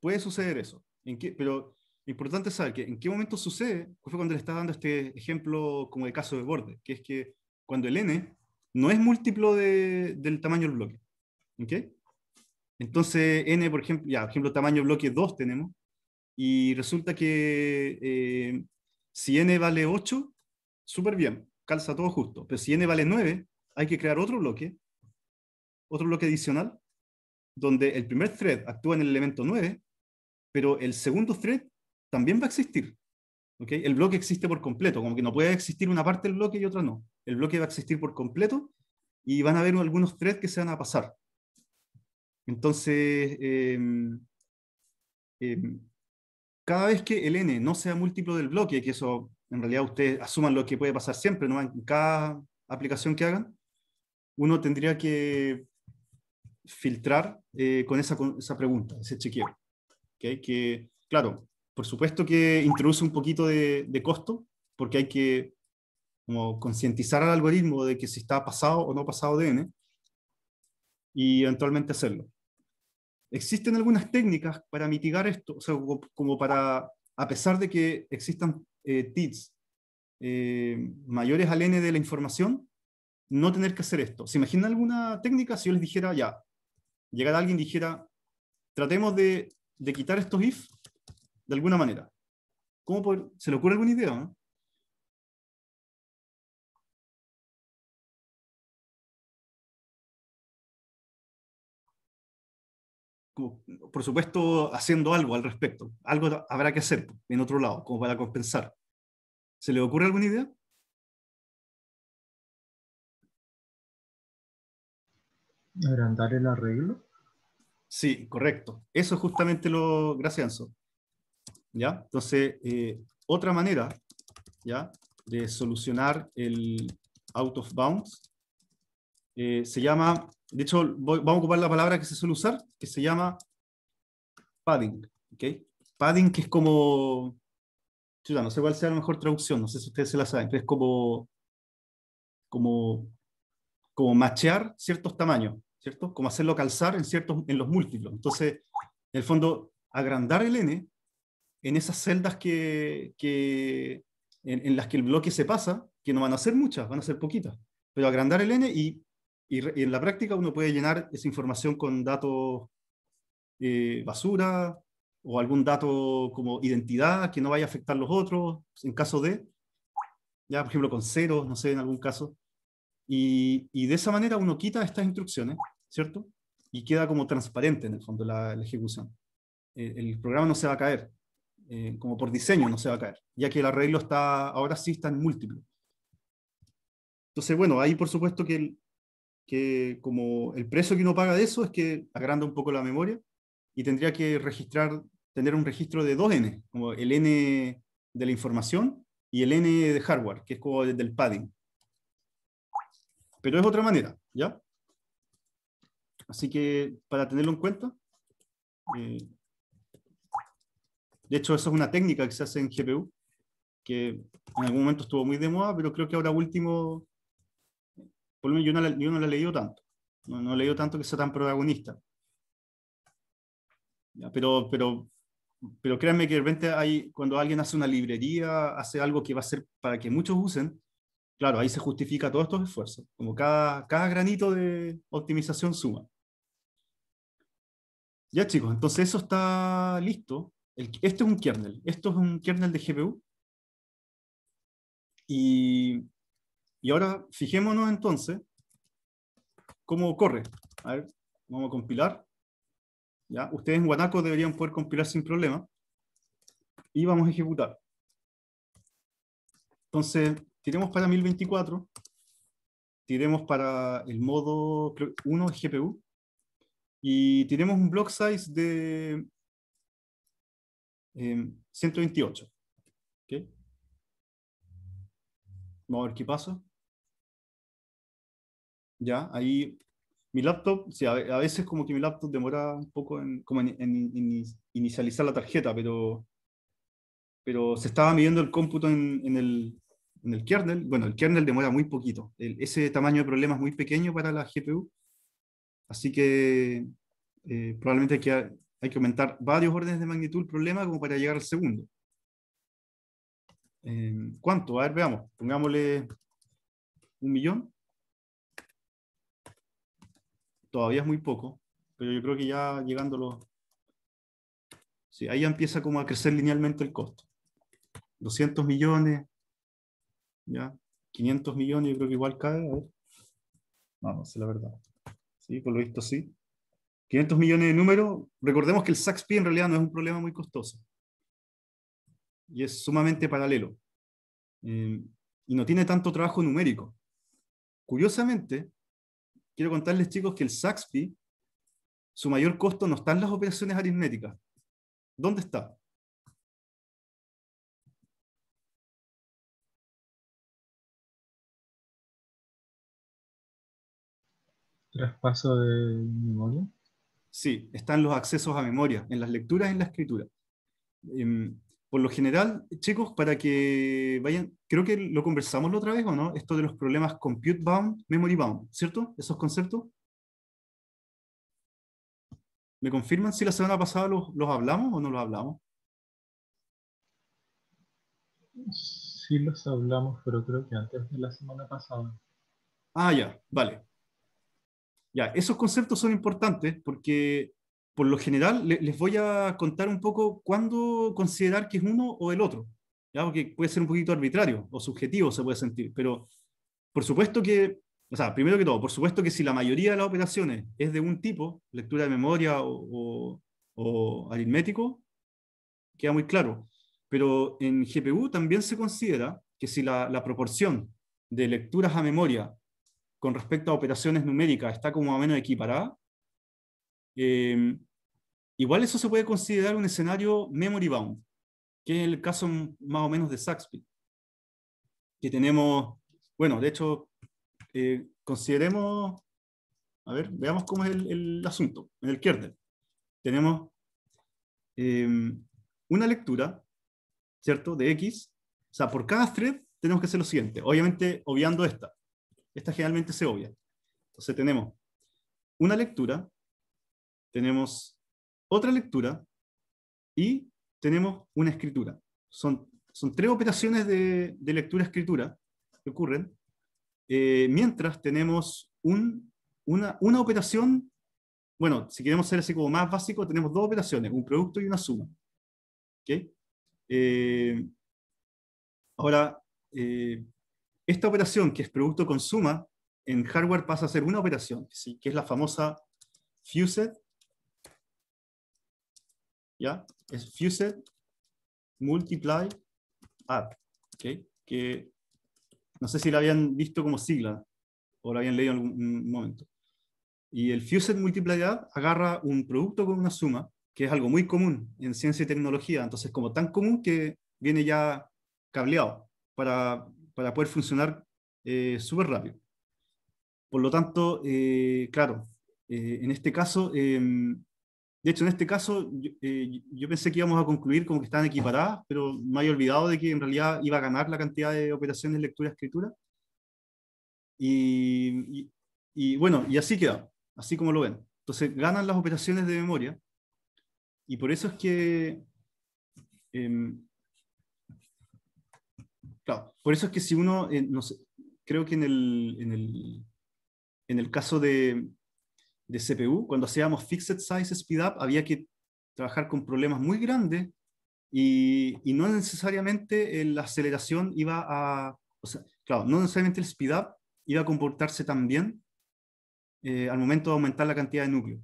puede suceder eso. ¿En qué, pero importante saber que en qué momento sucede, fue cuando le está dando este ejemplo como el caso de borde, que es que cuando el n no es múltiplo de, del tamaño del bloque. Entonces, n, por ejemplo, ya, por ejemplo, tamaño bloque 2 tenemos, y resulta que eh, si n vale 8, súper bien, calza todo justo, pero si n vale 9, hay que crear otro bloque, otro bloque adicional, donde el primer thread actúa en el elemento 9 pero el segundo thread también va a existir. ¿okay? El bloque existe por completo, como que no puede existir una parte del bloque y otra no. El bloque va a existir por completo y van a haber algunos threads que se van a pasar. Entonces, em, em, cada vez que el n no sea múltiplo del bloque, que eso en realidad ustedes asuman lo que puede pasar siempre, ¿no? en cada aplicación que hagan, uno tendría que filtrar eh, con esa, con esa pregunta, ese chequeo que hay que, claro, por supuesto que introduce un poquito de, costo, porque hay que como concientizar al algoritmo de que si está pasado o no pasado de y eventualmente hacerlo. Existen algunas técnicas para mitigar esto, o sea, como para, a pesar de que existan eh, eh, mayores al n de la información, no tener que hacer esto. ¿Se imaginan alguna técnica si yo les dijera ya, llegara alguien y dijera, tratemos de de quitar estos if de alguna manera. ¿Cómo ¿Se le ocurre alguna idea? Eh? por supuesto, haciendo algo al respecto. Algo habrá que hacer pues, en otro lado, como para compensar. ¿Se le ocurre alguna idea? ¿Agrandar el arreglo? Sí, correcto. Eso es justamente lo... gracioso. ¿Ya? Entonces, eh, otra manera, ¿ya? De solucionar el out of bounds eh, se llama, de hecho, voy, vamos a ocupar la palabra que se suele usar, que se llama padding. ¿okay? Padding que es como, no sé cuál sea la mejor traducción, no sé si ustedes se la saben, pero es como, como, como machear ciertos tamaños. ¿cierto? Como hacerlo calzar en, ciertos, en los múltiplos. Entonces, en el fondo, agrandar el n en esas celdas que, en, las que el bloque se pasa, que no van a ser muchas, van a ser poquitas, pero agrandar el n y, y, en la práctica uno puede llenar esa información con datos eh, basura o algún dato como identidad que no vaya a afectar los otros, en caso de, ya por ejemplo con ceros, no sé, en algún caso. Y, de esa manera uno quita estas instrucciones, ¿cierto? Y queda como transparente en el fondo la, la ejecución. Eh, el programa no se va a caer, eh, como por diseño no se va a caer, ya que el arreglo está, ahora sí está en múltiplo. Entonces, bueno, ahí por supuesto que, el, que como el precio que uno paga de eso es que agranda un poco la memoria y tendría que registrar, tener un registro de dos N, como el N de la información y el N de hardware, que es como del padding pero es otra manera, ¿ya? Así que para tenerlo en cuenta, eh, de hecho eso es una técnica que se hace en GPU, que en algún momento estuvo muy de moda, pero creo que ahora último, por lo menos yo no la, he leído tanto, no, no, he leído tanto que sea tan protagonista. Pero, pero, pero créanme que de repente hay, cuando alguien hace una librería, hace algo que va a ser para que muchos usen, claro, ahí se justifica todos estos esfuerzos, como cada, granito de optimización suma. Ya chicos, entonces eso está listo. este es un kernel, esto es un kernel de GPU. Y, ahora fijémonos entonces cómo corre. A ver, vamos a compilar. ¿Ya? Ustedes en Guanaco deberían poder compilar sin problema. Y vamos a ejecutar. Entonces, tiremos para 1024, tiremos para el modo 1 GPU y tiremos un block size de 128. Em, Vamos a ver qué pasa. Ya, ahí mi laptop, a, veces como que mi laptop demora un poco en, en inicializar la tarjeta, pero, pero se estaba midiendo el cómputo en, el, en el kernel, bueno, el kernel demora muy poquito. ese tamaño de problema es muy pequeño para la GPU. Así que eh, probablemente hay que, aumentar varios órdenes de magnitud el problema como para llegar al segundo. Eh, ¿Cuánto? A ver, veamos. Pongámosle un millón. Todavía es muy poco, pero yo creo que ya llegando los... Sí, ahí ya empieza como a crecer linealmente el costo. 200 millones, ¿ya? 500 millones, yo creo que igual cae, a ver. No, la verdad. Sí, con lo visto sí. 500 millones de números. Recordemos que el SAXP en realidad no es un problema muy costoso. Y es sumamente paralelo. Eh, y no tiene tanto trabajo numérico. Curiosamente, quiero contarles chicos que el SAXP, su mayor costo no está en las operaciones aritméticas. ¿Dónde está? traspaso de memoria? Sí, están los accesos a memoria, en las lecturas y en la escritura. Em, por lo general, chicos, para que vayan, creo que lo conversamos la otra vez, ¿o no? Esto de los problemas compute bound, memory bound, ¿cierto? Esos conceptos. ¿Me confirman si la semana pasada los, los hablamos o no los hablamos? Sí los hablamos, pero creo que antes de la semana pasada. Ah, ya, vale. Ya, esos conceptos son importantes porque por lo general les voy a contar un poco cuándo considerar que es uno o el otro, ¿ya? porque puede ser un poquito arbitrario o subjetivo se puede sentir, pero por supuesto que, o sea, primero que todo, por supuesto que si la mayoría de las operaciones es de un tipo, lectura de memoria o, o, aritmético, queda muy claro, pero en GPU también se considera que si la, la proporción de lecturas a memoria con respecto a operaciones numéricas está como a menos equiparada. Em, igual eso se puede considerar un escenario memory bound, que es el caso más o menos de Saxby. Que tenemos, bueno, de hecho, eh, consideremos, a ver, veamos cómo es el, asunto, en el kernel. Tenemos em, una lectura, ¿cierto?, de X. O sea, por cada thread tenemos que hacer lo siguiente, obviamente obviando esta esta generalmente se obvia. Entonces tenemos una lectura, tenemos otra lectura y tenemos una escritura. Son, son tres operaciones de, lectura-escritura que ocurren, eh, mientras tenemos un, una, una operación, bueno, si queremos ser así como más básico, tenemos dos operaciones, un producto y una suma. Eh, ahora, eh, esta operación, que es producto con suma, en hardware pasa a ser una operación, ¿sí? que es la famosa fused, ¿ya? Es fused multiply add, que no sé si la habían visto como sigla o la habían leído en algún momento. Y el fused multiply add agarra un producto con una suma, que es algo muy común en ciencia y tecnología, entonces como tan común que viene ya cableado para para poder funcionar eh, súper rápido. Por lo tanto, eh, claro, eh, en este caso, em, de hecho, en este caso, yo, pensé que íbamos a concluir como que estaban equiparadas, pero me había olvidado de que en realidad iba a ganar la cantidad de operaciones de lectura-escritura. Y, escritura. y bueno, y así queda, así como lo ven. Entonces, ganan las operaciones de memoria, y por eso es que em, Claro, por eso es que si uno, eh, creo que en el, en el, en el caso de, de, CPU, cuando hacíamos fixed size speed up, había que trabajar con problemas muy grandes y, y no necesariamente la aceleración iba a, o sea, claro, no necesariamente el speed up iba a comportarse tan bien eh, al momento de aumentar la cantidad de núcleos.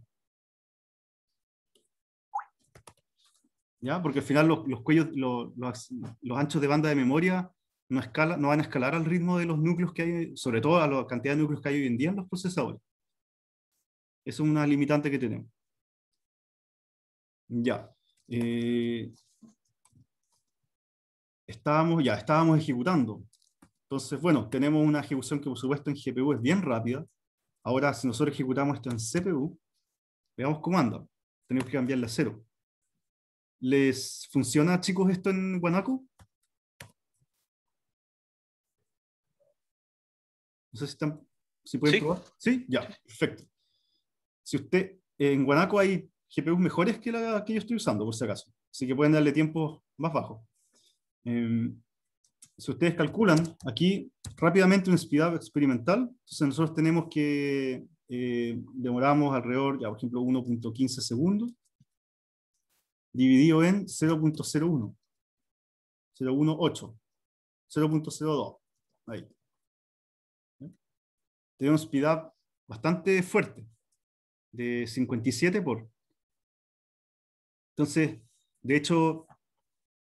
¿Ya? Porque al final los, los cuellos, los, los, anchos de banda de memoria no, escala, no van a escalar al ritmo de los núcleos que hay, sobre todo a la cantidad de núcleos que hay hoy en día en los procesadores. Esa es una limitante que tenemos. Ya. Eh, estábamos, ya, estábamos ejecutando. Entonces, bueno, tenemos una ejecución que por supuesto en GPU es bien rápida. Ahora, si nosotros ejecutamos esto en CPU, veamos cómo anda. Tenemos que cambiarle a cero. ¿Les funciona, chicos, esto en Guanaco? No sé si, pueden ¿Sí? probar. Sí, ya, perfecto. Si usted, en Guanaco hay GPUs mejores que la que yo estoy usando, por si acaso. Así que pueden darle tiempo más bajo. Em, si ustedes calculan aquí rápidamente un speedup experimental, entonces nosotros tenemos que eh, demoramos alrededor, ya por ejemplo, 1.15 segundos, dividido en 0.01, 0.18, 0.02, ahí. Tiene un speed bastante fuerte, de 57 por. Entonces, de hecho,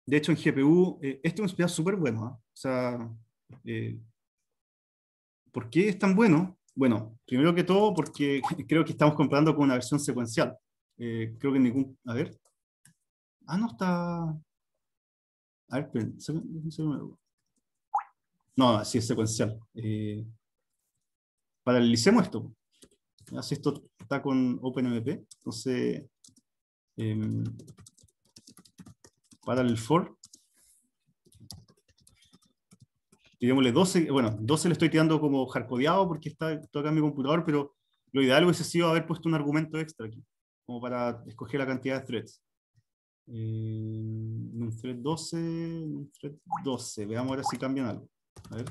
de hecho en GPU, eh, este es un speed up súper bueno. ¿ah? O sea, eh, ¿por qué es tan bueno? Bueno, primero que todo, porque [laughs] creo que estamos comparando con una versión secuencial. Eh, creo que ningún. A ver. Ah, no, está. A ver, esperen. No, sí es secuencial paralelicemos esto. Así esto está con OpenMP, entonces eh, el for tirémosle 12, bueno, 12 le estoy tirando como jarcodeado porque está acá en mi computador, pero lo ideal hubiese sido haber puesto un argumento extra aquí, como para escoger la cantidad de threads. Em, thread 12, thread 12, veamos ahora si cambian algo. A ver.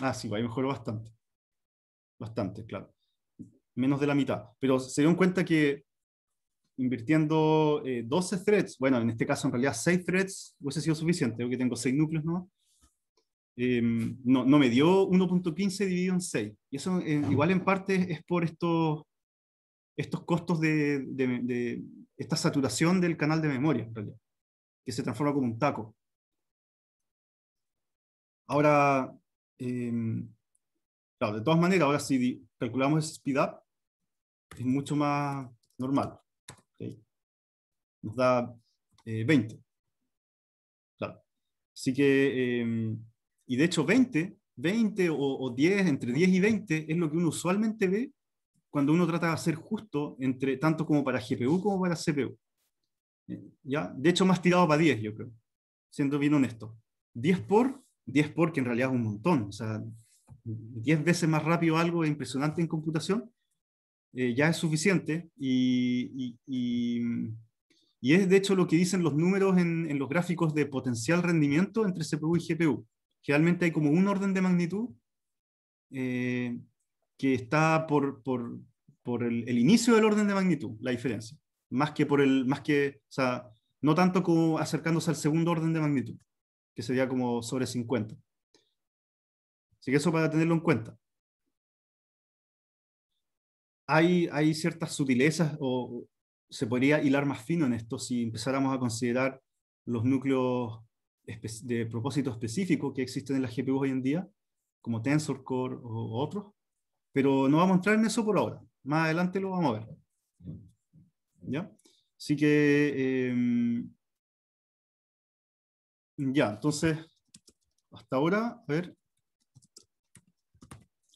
Ah, sí, ahí mejoró bastante. Bastante, claro. Menos de la mitad. Pero se dieron cuenta que invirtiendo 12 eh, threads, bueno, en este caso en realidad 6 threads hubiese sido suficiente, porque tengo 6 núcleos ¿no? Em, no, no me dio 1.15 dividido en 6. Y eso eh, ah. igual en parte es por estos, estos costos de, de, esta saturación del canal de memoria, en realidad, que se transforma como un taco. Ahora, Em, claro, de todas maneras, ahora si calculamos el speed up, es mucho más normal. Nos da 20. Eh, claro. Así que, em, y de hecho 20, 20 o, 10, entre 10 y 20 es lo que uno usualmente ve cuando uno trata de hacer justo entre tanto como para GPU como para CPU. ¿Ya? De hecho, más tirado para 10, yo creo, siendo bien honesto. 10 por 10 porque en realidad es un montón, o sea, 10 veces más rápido algo es impresionante en computación, eh, ya es suficiente y, y, es de hecho lo que dicen los números en, los gráficos de potencial rendimiento entre CPU y GPU. realmente hay como un orden de magnitud eh, que está por, el, el, inicio del orden de magnitud, la diferencia, más que por el, más que, o sea, no tanto como acercándose al segundo orden de magnitud que sería como sobre 50. Así que eso para tenerlo en cuenta. Hay, hay ciertas sutilezas o se podría hilar más fino en esto si empezáramos a considerar los núcleos de propósito específico que existen en las GPUs hoy en día, como Tensor Core o otros, pero no vamos a entrar en eso por ahora. Más adelante lo vamos a ver. ¿Ya? Así que em, ya, entonces, hasta ahora, a ver.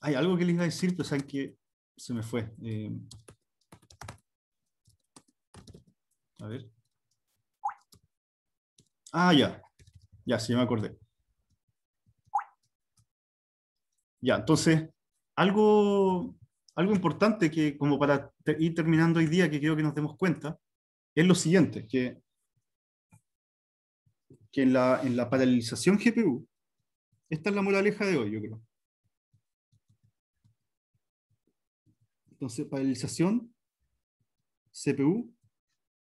Hay algo que les iba a decir, pero saben que se me fue. Eh, a ver. Ah, ya. Ya, sí, me acordé. Ya, entonces, algo, algo importante que como para ir terminando hoy día, que quiero que nos demos cuenta, es lo siguiente, que que en la, en paralelización GPU, esta es la moraleja de hoy, yo creo. Entonces, paralización CPU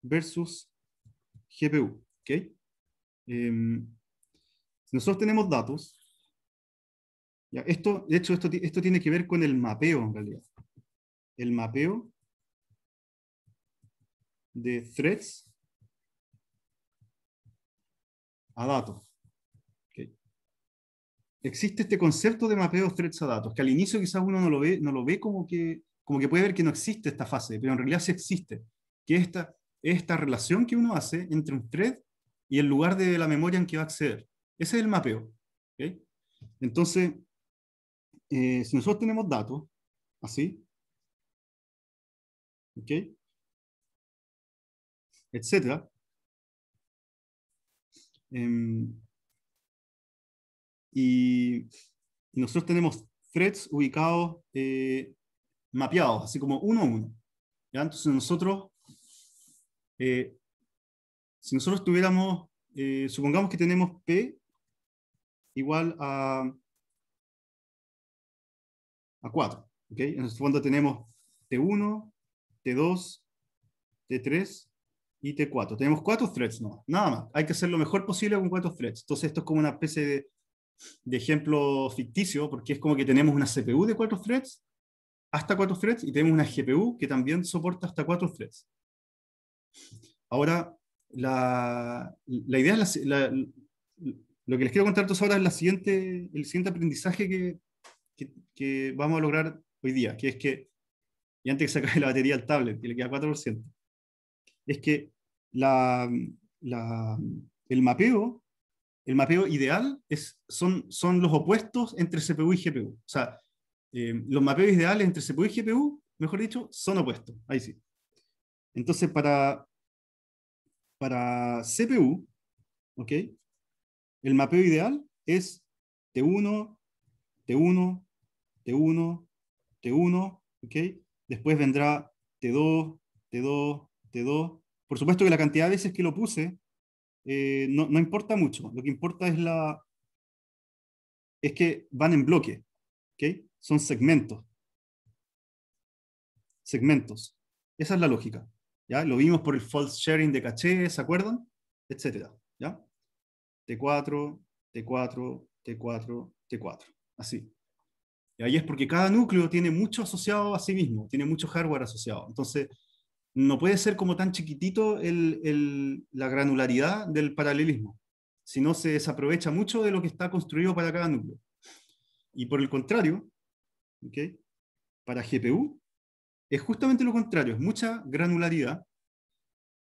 versus GPU. ¿okay? Em, nosotros tenemos datos. esto, de hecho, esto, esto tiene que ver con el mapeo, en realidad. El mapeo de threads a datos. Existe este concepto de de threads a datos, que al inicio quizás uno no lo ve, no lo ve como, que, como que puede ver que no existe esta fase, pero en realidad sí existe, que esta, esta relación que uno hace entre un thread y el lugar de la memoria en que va a acceder. Ese es el mapeo. Entonces, eh, si nosotros tenemos datos, así, ¿ok? etcétera, Em, y nosotros tenemos threads ubicados, eh, mapeados, así como uno a uno. Entonces nosotros, eh, si nosotros tuviéramos, eh, supongamos que tenemos P igual a, a 4. En el fondo tenemos T1, T2, T3 y T4. Tenemos cuatro threads, no, nada más. Hay que hacer lo mejor posible con cuatro threads. Entonces esto es como una especie de, ejemplo ficticio, porque es como que tenemos una CPU de cuatro threads, hasta cuatro threads, y tenemos una GPU que también soporta hasta cuatro threads. Ahora, la, la idea es la, lo que les quiero contar todos ahora es la siguiente, el siguiente aprendizaje que, que, vamos a lograr hoy día, que es que, y antes que se la batería al tablet, que le queda 4%, es que la, el mapeo, el mapeo ideal es, son, son los opuestos entre CPU y GPU. O sea, eh, los mapeos ideales entre CPU y GPU, mejor dicho, son opuestos. Ahí sí. Entonces, para, para CPU, ¿ok? El mapeo ideal es T1, T1, T1, T1, ¿ok? Después vendrá T2, T2, T2, por supuesto que la cantidad de veces que lo puse eh, no, importa mucho. Lo que importa es, la, es que van en bloque. ¿okay? Son segmentos. Segmentos. Esa es la lógica. ¿ya? Lo vimos por el false sharing de caché, ¿se acuerdan? Etcétera. ¿ya? T4, T4, T4, T4. Así. Y ahí es porque cada núcleo tiene mucho asociado a sí mismo, tiene mucho hardware asociado. Entonces, no puede ser como tan chiquitito la granularidad del paralelismo, si no se desaprovecha mucho de lo que está construido para cada núcleo. Y por el contrario, para GPU es justamente lo contrario, es mucha granularidad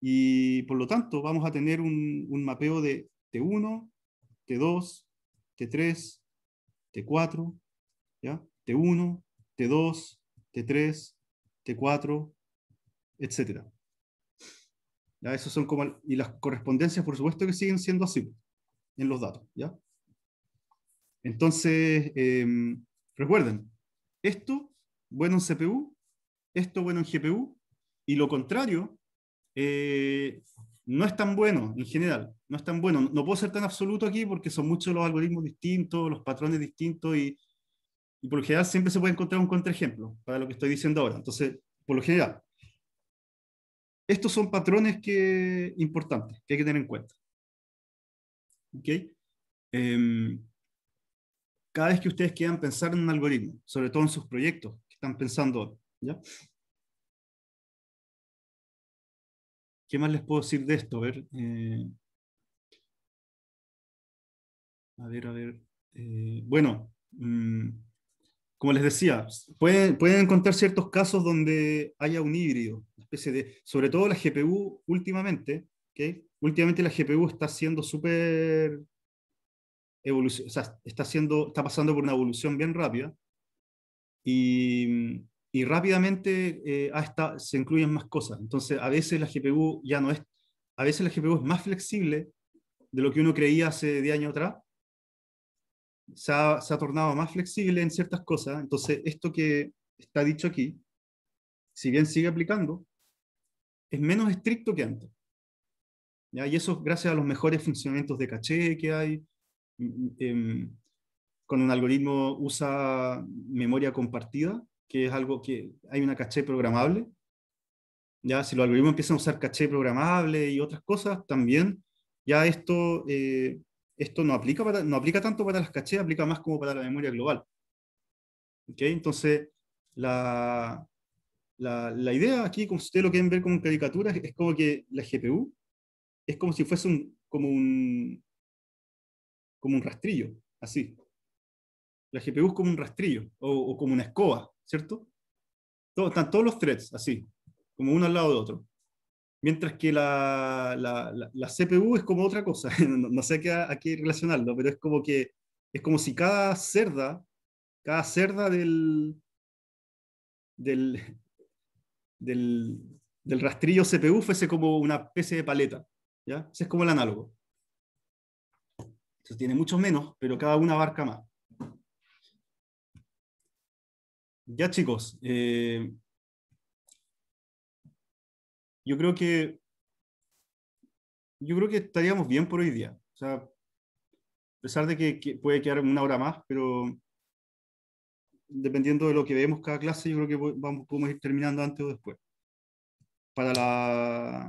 y por lo tanto vamos a tener un, mapeo de T1, T2, T3, T4, ¿ya? T1, T2, T3, T4, Etcétera. ¿Ya? Esos son como, y las correspondencias, por supuesto, que siguen siendo así en los datos. ¿ya? Entonces, em, recuerden, esto bueno en CPU, esto bueno en GPU, y lo contrario eh, no es tan bueno en general, no es tan bueno. No puedo ser tan absoluto aquí porque son muchos los algoritmos distintos, los patrones distintos, y, y por lo general siempre se puede encontrar un contraejemplo para lo que estoy diciendo ahora. Entonces, por lo general, estos son patrones que, importantes que hay que tener en cuenta. ¿Ok? Em, cada vez que ustedes quieran pensar en un algoritmo, sobre todo en sus proyectos que están pensando ¿ya? ¿Qué más les puedo decir de esto? A ver, eh, a ver, a ver. Eh, bueno, mm, como les decía, pueden, encontrar ciertos casos donde haya un híbrido, una especie de, sobre todo la GPU últimamente, ¿okay? últimamente la GPU está siendo súper evolución, está, está pasando por una evolución bien rápida y, rápidamente eh, hasta se incluyen más cosas. Entonces, a veces la GPU ya no es, a veces la GPU es más flexible de lo que uno creía hace 10 años atrás se ha, tornado más flexible en ciertas cosas. Entonces, esto que está dicho aquí, si bien sigue aplicando, es menos estricto que antes. ¿ya? Y eso gracias a los mejores funcionamientos de caché que hay. Eh, con un algoritmo usa memoria compartida, que es algo que hay una caché programable. Ya, si los algoritmos empiezan a usar caché programable y otras cosas, también ya esto eh, esto no aplica, para, no aplica tanto para las caché aplica más como para la memoria global. ¿Okay? Entonces, la, la, idea aquí, como ustedes lo quieren ver como caricaturas, es como que la GPU es como si fuese un, como un, como un rastrillo, así. La GPU es como un rastrillo o, como una escoba, ¿cierto? están todos los threads así, como uno al lado de otro. Mientras que la, CPU es como otra cosa, [laughs] no, sé a, qué relacionarlo, pero es como que es como si cada cerda, cada cerda del, del, rastrillo CPU fuese como una especie de paleta. ¿ya? Ese es como el análogo. tiene muchos menos, pero cada una abarca más. Ya chicos, eh, yo creo que yo creo que estaríamos bien por hoy día. O sea, a pesar de que, puede quedar una hora más, pero dependiendo de lo que veamos cada clase, yo creo que vamos, podemos ir terminando antes o después. Para la,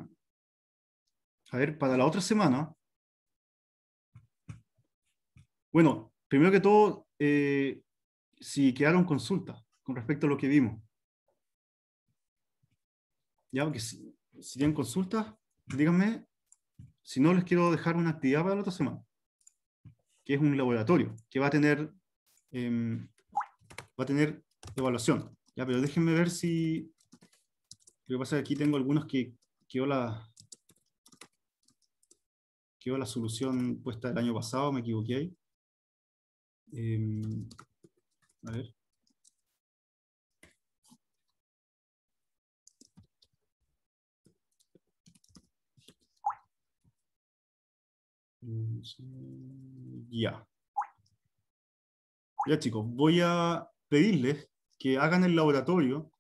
a ver, para la otra semana. Bueno, primero que todo, eh, si quedaron consultas con respecto a lo que vimos. Ya, que si tienen consultas, díganme. Si no, les quiero dejar una actividad para la otra semana, que es un laboratorio, que va a tener, em, va a tener evaluación. Ya, pero déjenme ver si... Lo que pasa que aquí tengo algunos que quedó la, la solución puesta el año pasado, me equivoqué ahí. Em, a ver. Ya. Ya chicos, voy a pedirles que hagan el laboratorio.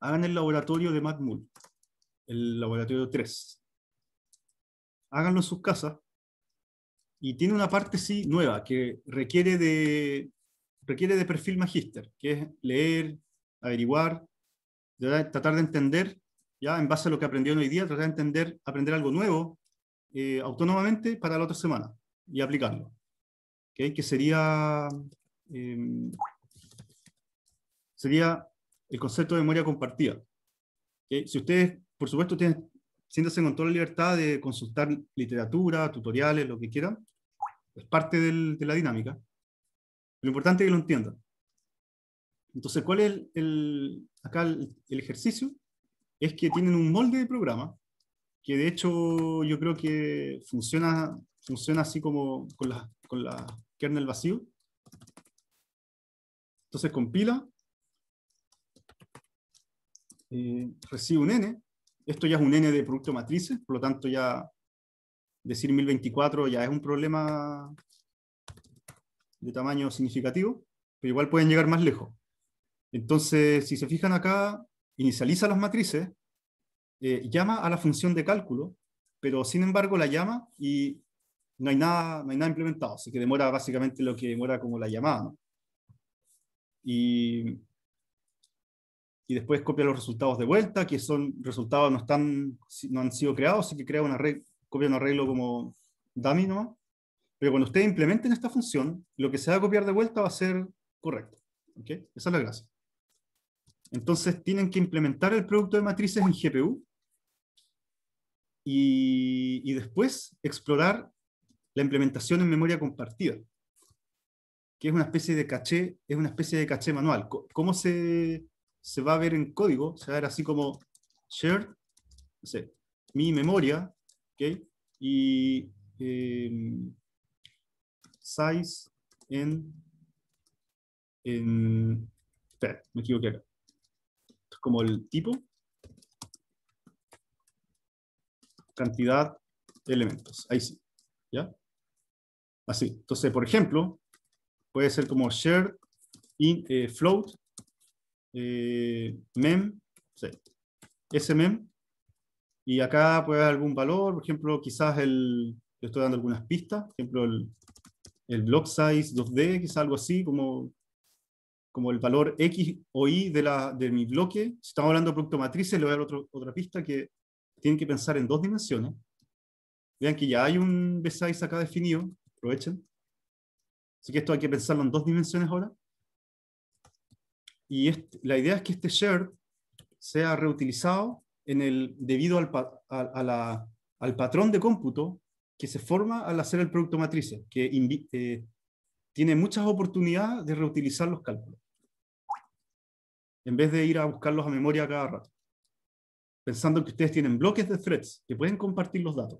Hagan el laboratorio de Matmul, el laboratorio 3. Háganlo en sus casas. Y tiene una parte, sí, nueva, que requiere de, requiere de perfil magíster, que es leer, averiguar, tratar de entender ya en base a lo que aprendió hoy día, tratar de entender, aprender algo nuevo eh, autónomamente para la otra semana y aplicarlo. Que sería, em, sería el concepto de memoria compartida. Si ustedes, por supuesto, tienen, siéntanse con toda la libertad de consultar literatura, tutoriales, lo que quieran, es parte de la dinámica. Lo importante es que lo entiendan. Entonces, ¿cuál es el, acá el ejercicio? es que tienen un molde de programa que de hecho yo creo que funciona, funciona así como con la, con la kernel vacío. Entonces compila, eh, recibe un n, esto ya es un n de producto matrices, por lo tanto ya decir 1024 ya es un problema de tamaño significativo, pero igual pueden llegar más lejos. Entonces, si se fijan acá, inicializa las matrices, eh, llama a la función de cálculo, pero sin embargo la llama y no hay nada, no hay nada implementado, así que demora básicamente lo que demora como la llamada. Y, y, después copia los resultados de vuelta, que son resultados no, están, no han sido creados, así que crea una red, copia un arreglo como dummy, Pero cuando ustedes implementen esta función, lo que se va a copiar de vuelta va a ser correcto. ¿okay? Esa es la gracia. Entonces tienen que implementar el producto de matrices en GPU y, después explorar la implementación en memoria compartida, que es una especie de caché, es una especie de caché manual. ¿Cómo se, va a ver en código? Se va a ver así como share no sé, mi memoria, ¿okay? y em, size en, en espera, me equivoqué acá como el tipo, cantidad de elementos. Ahí sí. ¿Ya? Así. Entonces, por ejemplo, puede ser como Share in eh, float eh, mem S mem y acá puede haber algún valor, por ejemplo, quizás el, Le estoy dando algunas pistas, por ejemplo, el, el block size 2D, quizás algo así, como como el valor X o Y de, la, de mi bloque. Si estamos hablando de producto matrices, le voy a dar otra pista que tienen que pensar en dos dimensiones. Vean que ya hay un B-size acá definido, aprovechen. Así que esto hay que pensarlo en dos dimensiones ahora. Y la idea es que este share sea reutilizado en el, debido al, a, la, al patrón de cómputo que se forma al hacer el producto matrices, que eh, tiene muchas oportunidades de reutilizar los cálculos en vez de ir a buscarlos a memoria cada rato. Pensando que ustedes tienen bloques de threads que pueden compartir los datos.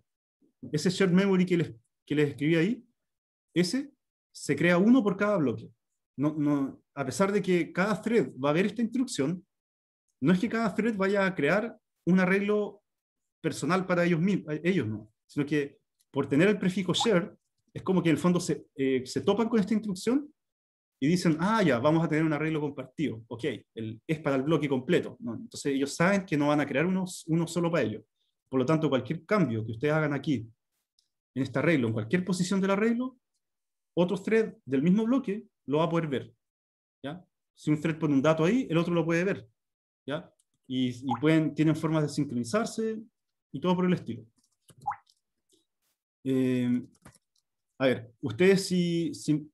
Ese shared memory que les, que les escribí ahí, ese se crea uno por cada bloque. No, no, a pesar de que cada thread va a ver esta instrucción, no es que cada thread vaya a crear un arreglo personal para ellos mismos, ellos no, sino que por tener el prefijo share, es como que en el fondo se, eh, se topan con esta instrucción y dicen, ah, ya, vamos a tener un arreglo compartido, ok, el, es para el bloque completo. Entonces ellos saben que no van a crear unos, uno solo para ellos. Por lo tanto, cualquier cambio que ustedes hagan aquí, en este arreglo, en cualquier posición del arreglo, otro thread del mismo bloque lo va a poder ver. ¿ya? Si un thread pone un dato ahí, el otro lo puede ver. ¿ya? Y, pueden, tienen formas de sincronizarse y todo por el estilo. Eh, a ver, ustedes si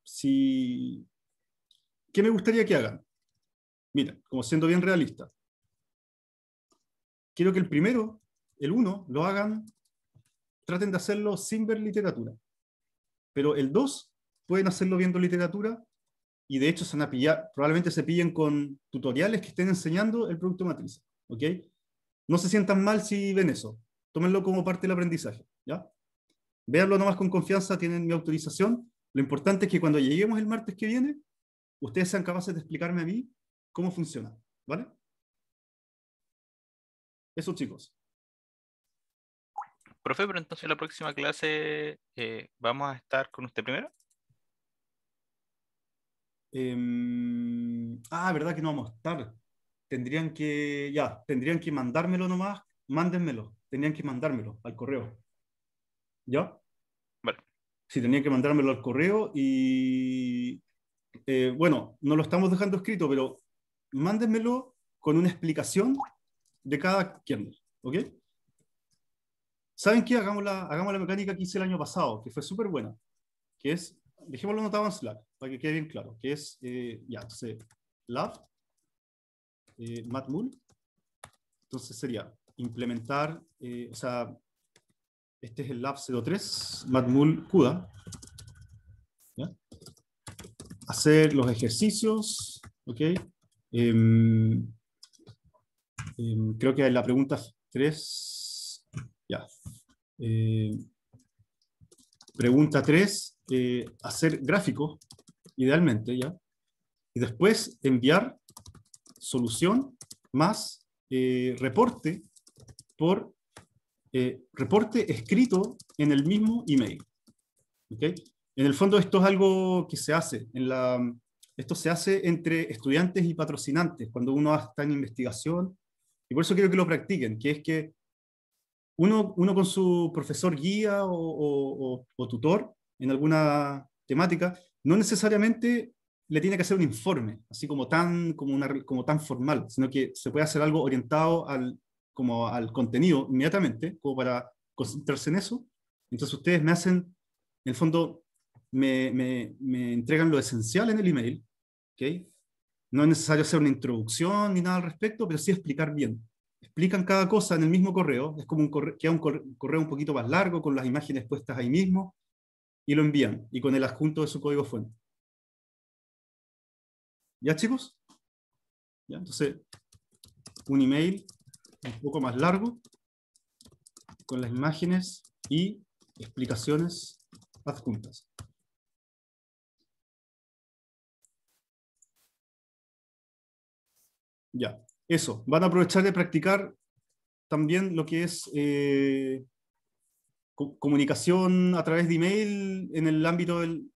¿Qué me gustaría que hagan? Mira, como siendo bien realista, quiero que el primero, el uno, lo hagan, traten de hacerlo sin ver literatura. Pero el dos, pueden hacerlo viendo literatura y de hecho se van a pillar, probablemente se pillen con tutoriales que estén enseñando el producto matriz. ¿ok? No se sientan mal si ven eso. Tómenlo como parte del aprendizaje. ¿ya? nomás con confianza, tienen mi autorización. Lo importante es que cuando lleguemos el martes que viene, ustedes sean capaces de explicarme a mí cómo funciona. ¿Vale? Eso, chicos. Profe, pero entonces la próxima clase eh, vamos a estar con usted primero. Em, ah, verdad que no vamos a estar. Tendrían que, ya, tendrían que mandármelo nomás, mándenmelo. Tenían que mandármelo al correo. ¿Ya? Vale. Sí, tenían que mandármelo al correo y eh, bueno, no lo estamos dejando escrito, pero mándenmelo con una explicación de cada kernel, ¿ok? ¿Saben qué? Hagamos la, hagamos la mecánica que hice el año pasado, que fue súper buena, que es, dejémoslo anotado en Slack, para que quede bien claro, que es, eh, ya, entonces, lab, eh, matmul, entonces sería implementar, eh, o sea, este es el lab 03, matmul CUDA, ¿ya? hacer los ejercicios, ¿ok? Em, em, creo que la pregunta 3, ya. Eh, pregunta 3, eh, hacer gráfico, idealmente, ¿ya? Y después enviar solución más eh, reporte por reporte escrito en el mismo email. ¿Ok? En el fondo esto es algo que se hace, en la, mm, esto se hace entre estudiantes y patrocinantes cuando uno está en investigación, y por eso quiero que lo practiquen, que es que uno, uno con su profesor guía o, tutor en alguna temática, no necesariamente le tiene que hacer un informe, así como tan, como una, como tan formal, sino que se puede hacer algo orientado al, como al contenido inmediatamente, como para concentrarse en eso. Entonces ustedes me hacen, en el fondo, me, entregan lo esencial en el email, No es necesario hacer una introducción ni nada al respecto, pero sí explicar bien. Explican cada cosa en el mismo correo, es como un correo, un correo un poquito más largo con las imágenes puestas ahí mismo, y lo envían, y con el adjunto de su código fuente. ¿Ya, chicos? ¿Ya? Entonces, un email un poco más largo, con las imágenes y explicaciones adjuntas. Ya, eso. Van a aprovechar de practicar también lo que es eh, comunicación a través de email en el ámbito del,